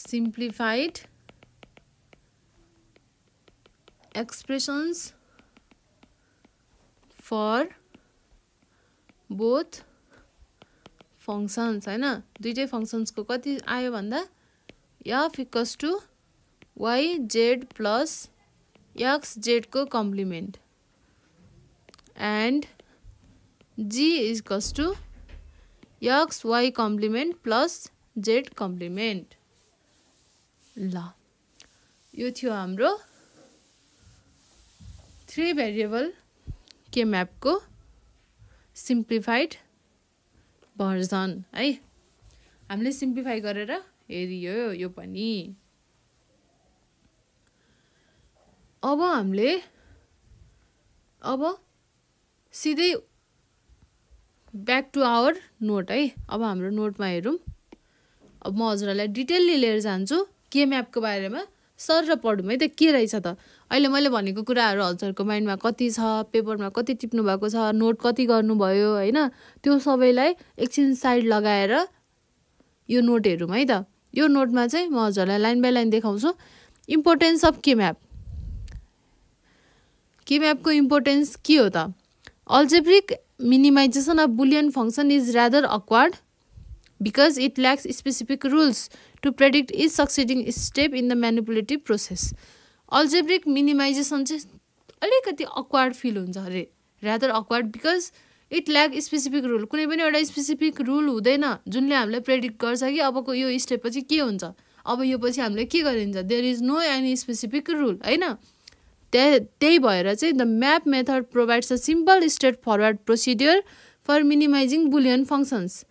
simplified expressions for both functions होइन दुइटै फङ्सन्सको कति आयो भन्दा F equals to Y Z plus X जेडको complement and G equals to X Y complement plus Z complement ल यो थियो हाम्रो three variable K म्यापको simplified version है हामीले सिम्प्लिफाई गरेर हेरियो यो पनि अब हामीले अब सिधै ब्याक टु आवर नोट है अब हाम्रो नोटमा हेरौँ अब म हजुरहरूलाई डिटेलली लिएर जान्छु के म्यापको बारेमा सर र पढौँ है त के रहेछ त अहिले मैले भनेको कुराहरू हजुरको माइन्डमा कति छ पेपरमा कति टिप्नु भएको छ नोट कति गर्नुभयो होइन त्यो सबैलाई एकछिन साइड लगाएर यो हेरौँ है त यो नोटमा चाहिँ म हजुरलाई लाइन बाई लाइन देखाउँछु importance of K map K म्यापको इम्पोर्टेन्स के हो त algebraic minimization of Boolean function is rather awkward because it lacks specific rules to predict is succeeding step in the manipulative process algebraic minimization चाहिँ अलिकति अक्वार्ड फिल हुन्छ अरे rather awkward because it lack specific rule कुनै पनि एउटा स्पेसिफिक रुल हुँदैन जुनले हामीलाई प्रेडिक्ट गर्छ कि अबको यो स्टेप पछि के हुन्छ अब यो पछि हामीले के गरिन्छ there is no any specific rule होइन त्यही त्यही भएर चाहिँ the map method provides a simple straightforward procedure for minimizing Boolean functions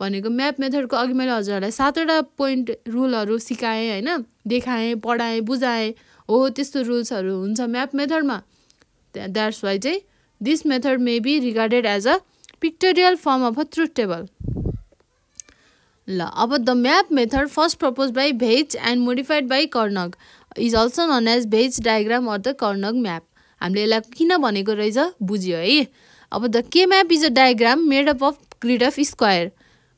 भनेको म्याप मेथडको अघि मैले हजुरहरूलाई सातवटा पोइन्ट रुलहरू सिकाएँ होइन देखाएँ पढाएँ बुझाएँ हो त्यस्तो रुल्सहरू हुन्छ म्याप मेथडमा द्याट्स वाइ चाहिँ this method may be regarded as a pictorial form of a truth table ल अब the map method first propose by Veitch and modified by Karnaugh is also known as Veitch diagram or the Karnaugh map हामीले यसलाई किन भनेको रहेछ बुझ्यो है अब the K map is a diagram made up of grid of square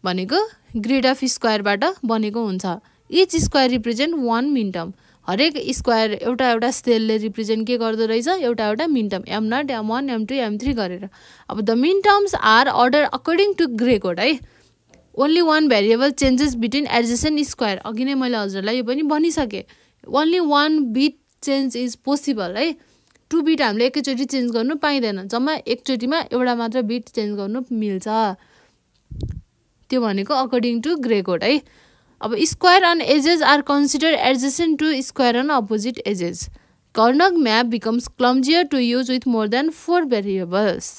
भनेको ग्रिड अफ स्क्वायरबाट बनेको हुन्छ each square represent one minterm हरेक स्क्वायर एउटा एउटा सेलले रिप्रेजेन्ट के गर्दो रहेछ एउटा एउटा min M naught M one M two M three गरेर अब the minterms are order according to gray code है only one variable changes between adjacent square अघि नै मैले हजुरलाई यो पनि भनिसकेँ only one bit change is possible है टु बिट हामीले एकैचोटि चेन्ज गर्नु पाइँदैन जम्मा एकचोटिमा एउटा मात्र बिट चेन्ज गर्नु मिल्छ त्यो भनेको अकर्डिङ टु ग्रे कोड है अब square on edges are consider adjacent to square on opposite edges Karnaugh map becomes clumsier to use with more than four variables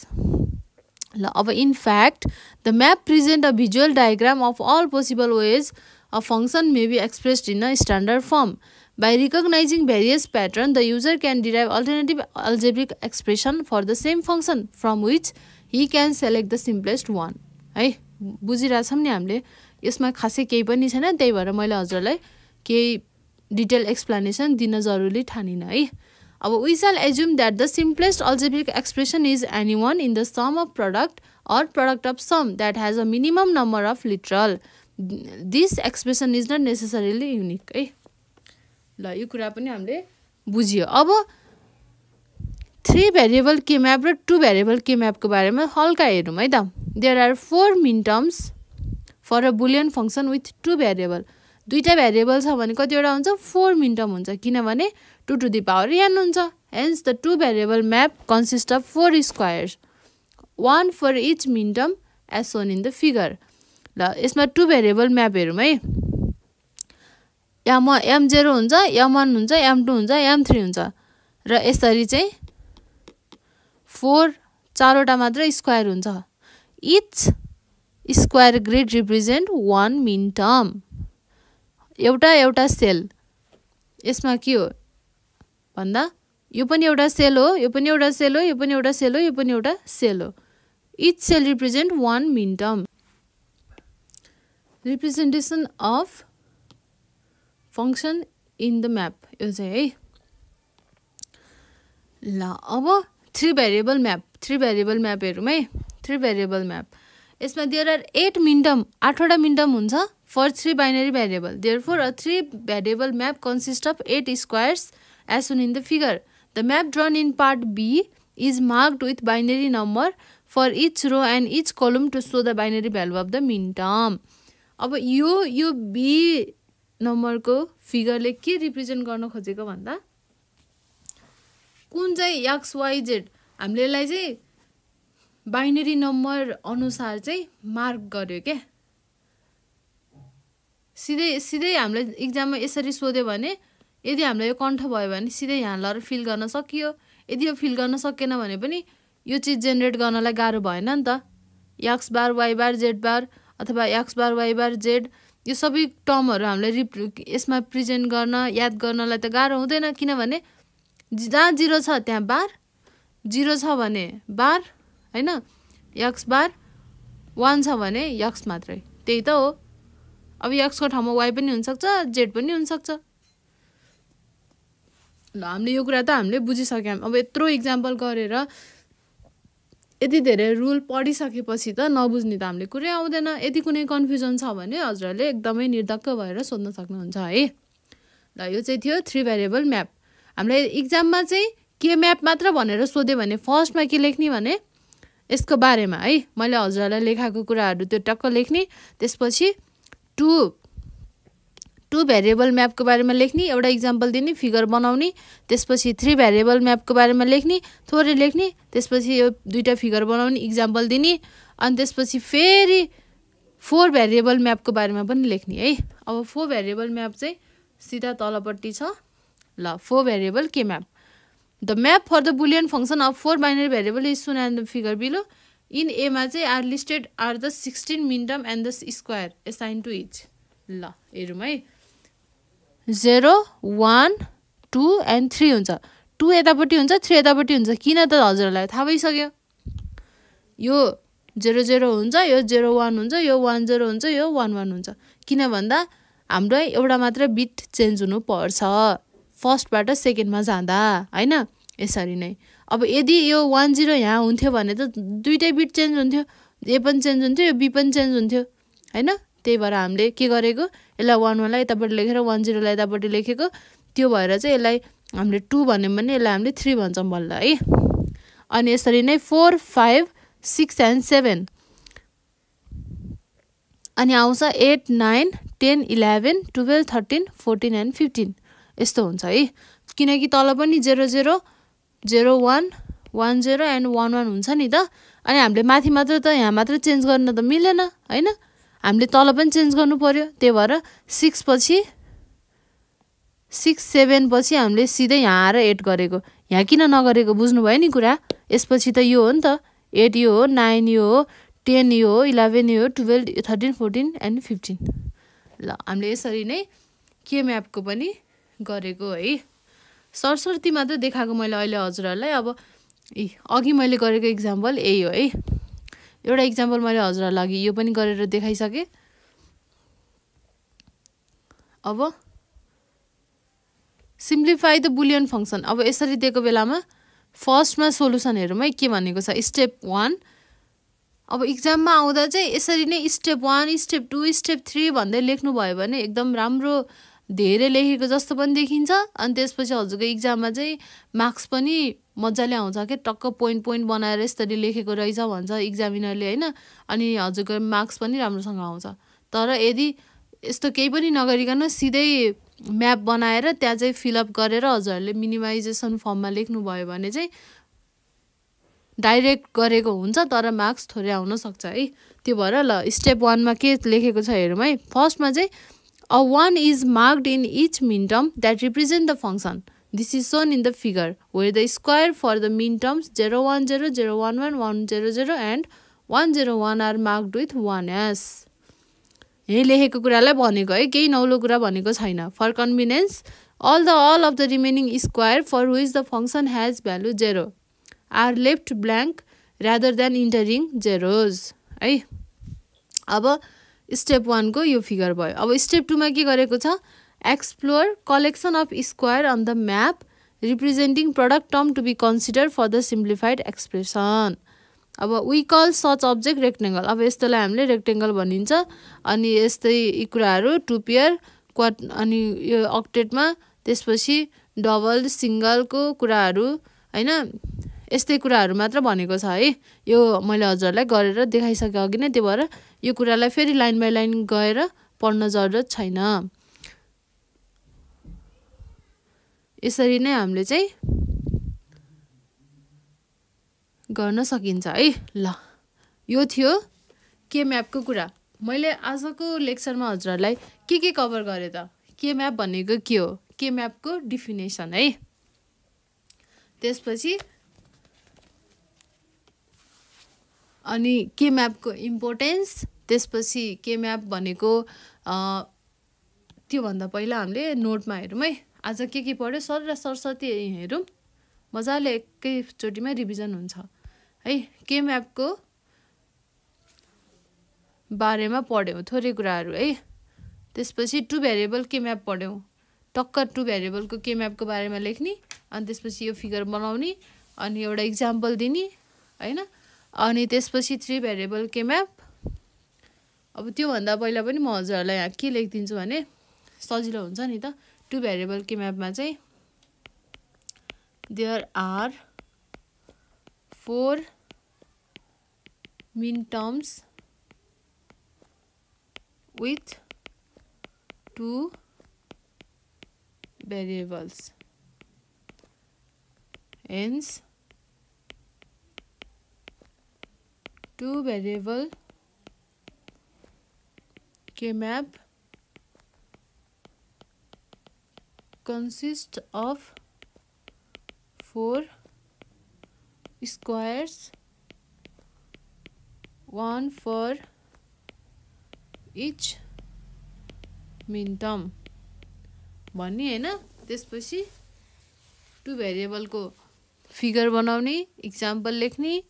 ल अब in fact the map present a visual diagram of all possible ways a function may be expressed in a standard form by recognizing various pattern the user can derive alternative algebraic expression for the same function from which he can select the simplest one है बुझिरहेछौँ नि हामीले यसमा खासै केही पनि छैन त्यही भएर मैले हजुरलाई केही डिटेल एक्सप्लेनेसन दिन जरुरी ठानिनँ है अब we shall assume that the simplest algebraic expression is any one in the sum of product or product of sum that has a minimum number of literal this expression is not necessarily unique है ल यो कुरा पनि हामीले बुझियो अब थ्री भेरिएबल के म्याप र टु भेरिएबल के म्यापको बारेमा हल्का हेरौँ है त there are four minterms for a Boolean function with to variable दुईवटा भेरिएबल छ भने कतिवटा हुन्छ फोर मिन्टम हुन्छ किनभने to to the power n हुन्छ hence the two variable map consist of four squares one for each minterm as shown in the figure ल यसमा टु भेरिएबल म्याप हेरौँ है एम एम जेरो हुन्छ एम वान हुन्छ एम टू हुन्छ एम थ्री हुन्छ र यसरी चाहिँ फोर चारवटा मात्र स्क्वायर हुन्छ each square grid represent one minterm एउटा एउटा सेल यसमा के हो भन्दा यो पनि एउटा सेल हो यो पनि एउटा सेल हो यो पनि एउटा सेल हो यो पनि एउटा सेल हो each cell represent one minterm representation of function in the map यो चाहिँ है ल अब three variable map three variable म्यापहरूमै थ्री भेरिएबल म्याप यसमा देयर आर एट मिन्डम आठवटा मिन्डम हुन्छ for three binary variable there four a three variable map consist of eight squares as shown in the figure the map drawn in part B is marked with binary number for each row and each column to so the binary value of the minterm अब यो यो बी नम्बरको फिगरले के रिप्रेजेन्ट गर्न खोजेको भन्दा कुन चाहिँ एक्स वाइजेड हामीले यसलाई चाहिँ बाइनेरी नम्बर अनुसार चाहिँ मार्क गर्यो क्या सिधै सिधै हामीलाई इक्जाममा यसरी सोध्यो भने यदि हामीलाई यो कण्ठ भयो भने सिधै यहाँ लगेर फिल गर्न सकियो यदि यो फिल गर्न सकेन भने पनि यो चिज जेनेरेट गर्नलाई गाह्रो भएन नि त X bar Y bar Z bar अथवा X bar Y bar Z यो सबै टर्महरू हामीलाई रिप यसमा प्रेजेन्ट गर्न याद गर्नलाई त गाह्रो हुँदैन किनभने जहाँ जिरो छ त्यहाँ बार जिरो छ भने बार होइन यक्स बार वान छ भने यक्स मात्रै त्यही त हो अब यक्सको ठाउँमा वाइ पनि हुनसक्छ जेड पनि हुनसक्छ ल हामीले यो कुरा त हामीले बुझिसक्यौँ अब यत्रो इक्जाम्पल गरेर यति धेरै रुल पढिसकेपछि त नबुझ्ने त हामीले कुरै आउँदैन यदि कुनै कन्फ्युजन छ भने हजुरहरूले एकदमै निर्धक्क भएर सोध्न सक्नुहुन्छ है ल यो चाहिँ थियो थ्री भेरिएबल म्याप हामीलाई इक्जाममा चाहिँ के म्याप मात्र भनेर सोध्यो भने फर्स्टमा के लेख्ने भने यसको बारेमा है मैले हजुरहरूलाई लेखाएको कुराहरू त्यो टक्क लेख्ने त्यसपछि टु टु भेरिएबल म्यापको बारेमा लेख्ने एउटा इक्जाम्पल दिने फिगर बनाउने त्यसपछि थ्री भेरिएबल म्यापको बारेमा लेख्ने थोरै लेख्ने त्यसपछि यो दुईवटा फिगर बनाउने इक्जाम्पल दिने अनि त्यसपछि फेरि फोर भेरिएबल म्यापको बारेमा पनि लेख्ने है अब फोर भेरिएबल म्याप चाहिँ सिधा तलपट्टि छ ल four variable K map the map for the Boolean function of four binary variable is shown and the figure below in एमा चाहिँ are listed are the sixteen minterms and the square assign to each ल हेरौँ है zero one two and three हुन्छ टू यतापट्टि हुन्छ थ्री यतापट्टि हुन्छ किन त हजुरहरूलाई थाहा भइसक्यो यो जेरो जेरो हुन्छ यो जेरो वान हुन्छ यो वान जेरो हुन्छ यो वान वान हुन्छ किन भन्दा हाम्रो एउटा मात्र बिट चेन्ज हुनुपर्छ फर्स्टबाट सेकेन्डमा जाँदा होइन यसरी नै अब यदि यो वान जिरो यहाँ हुन्थ्यो भने त दुइटै बिट चेन्ज हुन्थ्यो ए पनि चेन्ज हुन्थ्यो यो बी पनि चेन्ज हुन्थ्यो होइन त्यही भएर हामीले के गरेको यसलाई वान वानलाई यतापट्टि लेखेर वान जिरोलाई यतापट्टि लेखेको त्यो भएर चाहिँ यसलाई हामीले टु भन्यौँ भने यसलाई हामीले थ्री भन्छौँ बल्ल है अनि यसरी नै four five six and seven अनि आउँछ eight nine ten eleven twelve thirteen fourteen and fifteen यस्तो हुन्छ है किनकि तल पनि zero zero zero one one zero and one one हुन्छ नि त अनि हामीले माथि मात्र त यहाँ मात्र चेन्ज गर्न त मिलेन होइन हामीले तल पनि चेन्ज गर्नु पऱ्यो त्यही भएर सिक्स पछि सिक्स सेभेन पछि हामीले सिधै यहाँ आएर एड गरेको यहाँ किन नगरेको बुझ्नुभयो नि कुरा यसपछि त यो हो नि त एट यो हो नाइन यो हो टेन यो हो इलेभेन यो हो twelve thirteen fourteen and fifteen ल हामीले यसरी नै के म्यापको पनि गरेको है सरस्वती मात्र देखाएको मैले अहिले हजुरहरूलाई अब ए अघि मैले गरेको इक्जाम्पल यही हो है एउटा इक्जाम्पल मैले हजुरहरूलाई अघि यो पनि गरेर देखाइसकेँ अब सिम्प्लिफाई द बुलियन फङ्सन अब यसरी दिएको बेलामा फर्स्टमा सोल्युसन हेरौँ है के भनेको छ स्टेप वान अब इक्जाममा आउँदा चाहिँ यसरी नै step one step two step three भन्दै लेख्नुभयो भने एकदम राम्रो धेरै लेखेको जस्तो पनि देखिन्छ अनि त्यसपछि हजुरको इक्जाममा चाहिँ मार्क्स पनि मजाले आउँछ के टक्क पोइन्ट पोइन्ट बनाएर यसरी लेखेको रहेछ भन्छ इक्जामिनरले होइन अनि हजुरको मार्क्स पनि राम्रोसँग आउँछ तर यदि यस्तो केही पनि नगरिकन सिधै म्याप बनाएर त्यहाँ चाहिँ फिलअप गरेर हजुरहरूले मिनिमाइजेसन फर्ममा लेख्नुभयो भने चाहिँ डाइरेक्ट गरेको हुन्छ तर मार्क्स थोरै आउन सक्छ है त्यो भएर ल स्टेप वानमा के लेखेको छ हेरौँ है फर्स्टमा चाहिँ a one is marked in each minterm that represent the function. This is shown in the figure, where the square for the minterms 0, 1, 0, 0, 1, 1, 1, 0, 0 and 1, 0, 1 are marked with 1s. यहीँ लेखेको कुरालाई भनेको है केही नौलो कुरा भनेको छैन For convenience all the all of the remaining square for which the function has value zero are left blank rather than entering zeros है अब स्टेप वानको यो फिगर भयो अब स्टेप टूमा के गरेको छ explore collection of square on the map representing product term to be consider for the simplified expression अब we call such object rectangle अब यस्तोलाई हामीले रेक्टेङ्गल भनिन्छ अनि यस्तै यी कुराहरू टु पियर क्वाट अनि यो अक्टेटमा त्यसपछि डबल सिङ्गलको कुराहरू होइन यस्तै कुराहरू मात्र भनेको छ है यो मैले हजुरहरूलाई गरेर देखाइसकेँ अघि नै त्यही भएर यो कुरालाई फेरि लाइन बाई लाइन गएर पढ्न जरुरत छैन यसरी नै हामीले चाहिँ गर्न सकिन्छ है ल यो थियो के म्यापको कुरा मैले आजको लेक्चरमा हजुरहरूलाई के के कभर गरेँ त के म्याप भनेको के हो के म्यापको डिफिनेसन है त्यसपछि अनि के म्यापको इम्पोर्टेन्स त्यसपछि के म्याप भनेको त्योभन्दा पहिला हामीले नोटमा हेरौँ है आज के के पढ्यो सर र सरस्वती हेरौँ मजाले एकैचोटिमै रिभिजन हुन्छ है के म्यापको बारेमा पढ्यौँ थोरै कुराहरू है त्यसपछि टु भेरिएबल के म्याप पढ्यौँ टक्क टु भेरिएबलको के म्यापको बारेमा लेख्ने अनि त्यसपछि यो फिगर बनाउने अनि एउटा इक्जाम्पल दिने होइन अनि त्यसपछि थ्री भेरिएबल के म्याप अब त्योभन्दा पहिला पनि म हजुरहरूलाई यहाँ के लेखिदिन्छु भने सजिलो हुन्छ नि त टु भेरिएबल के म्यापमा चाहिँ there are four minterms with two variables hence two variable K map consist of four squares one for each mean term भन्ने टू त्यसपछि को फिगर बनाने इक्जापल लेखनी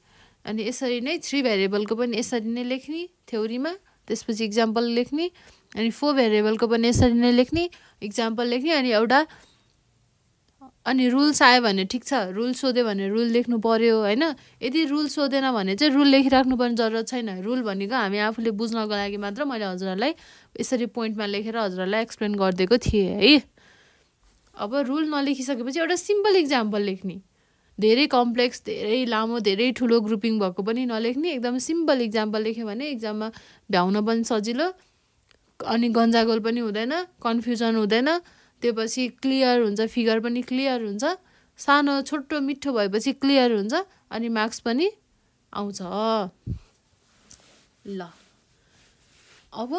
अनि यसरी नै थ्री भेरिएबलको पनि यसरी नै लेख्ने थ्योरीमा त्यसपछि इक्जाम्पल लेख्ने अनि फोर भेरिएबलको पनि यसरी नै लेख्ने इक्जाम्पल लेख्ने अनि एउटा अनि रुल्स आयो भने ठिक छ रुल सोध्यो भने रुल लेख्नु पऱ्यो होइन यदि रुल सोधेन भने चाहिँ रुल लेखिराख्नु पर्ने जरुरत छैन रुल भनेको हामी आफूले बुझ्नको लागि मात्र मैले हजुरहरूलाई यसरी पोइन्टमा लेखेर हजुरहरूलाई एक्सप्लेन गरिदिएको थिएँ है अब रुल नलेखिसकेपछि एउटा सिम्पल इक्जाम्पल लेख्ने धेरै कम्प्लेक्स धेरै लामो धेरै ठुलो ग्रुपिङ भएको पनि नलेख्ने एकदम सिम्पल इक्जाम्पल लेख्यो भने इक्जाममा भ्याउन पनि सजिलो अनि गन्जागोल पनि हुँदैन कन्फ्युजन हुँदैन त्यो पछि क्लियर हुन्छ फिगर पनि क्लियर हुन्छ सानो छोटो मिठो भएपछि क्लियर हुन्छ अनि मार्क्स पनि आउँछ ल अब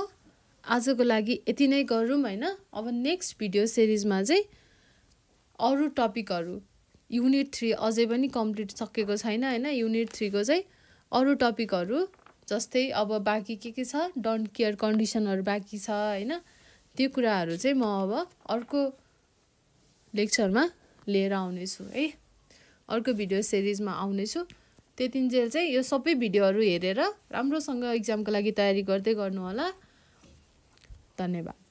आजको लागि यति नै गरौँ होइन अब नेक्स्ट भिडियो सिरिजमा चाहिँ अरू टपिकहरू युनिट थ्री अझै पनि कम्प्लिट सकेको छैन होइन युनिट थ्रीको चाहिँ अरू टपिकहरू जस्तै अब बाँकी के के छ डन्ट केयर कन्डिसनहरू बाँकी छ होइन त्यो कुराहरू चाहिँ म अब अर्को लेक्चरमा लिएर आउनेछु है अर्को भिडियो सिरिजमा आउनेछु त्यतिन्जेल चाहिँ यो सबै भिडियोहरू हेरेर राम्रोसँग इक्जामको लागि तयारी गर्दै गर्नु होला धन्यवाद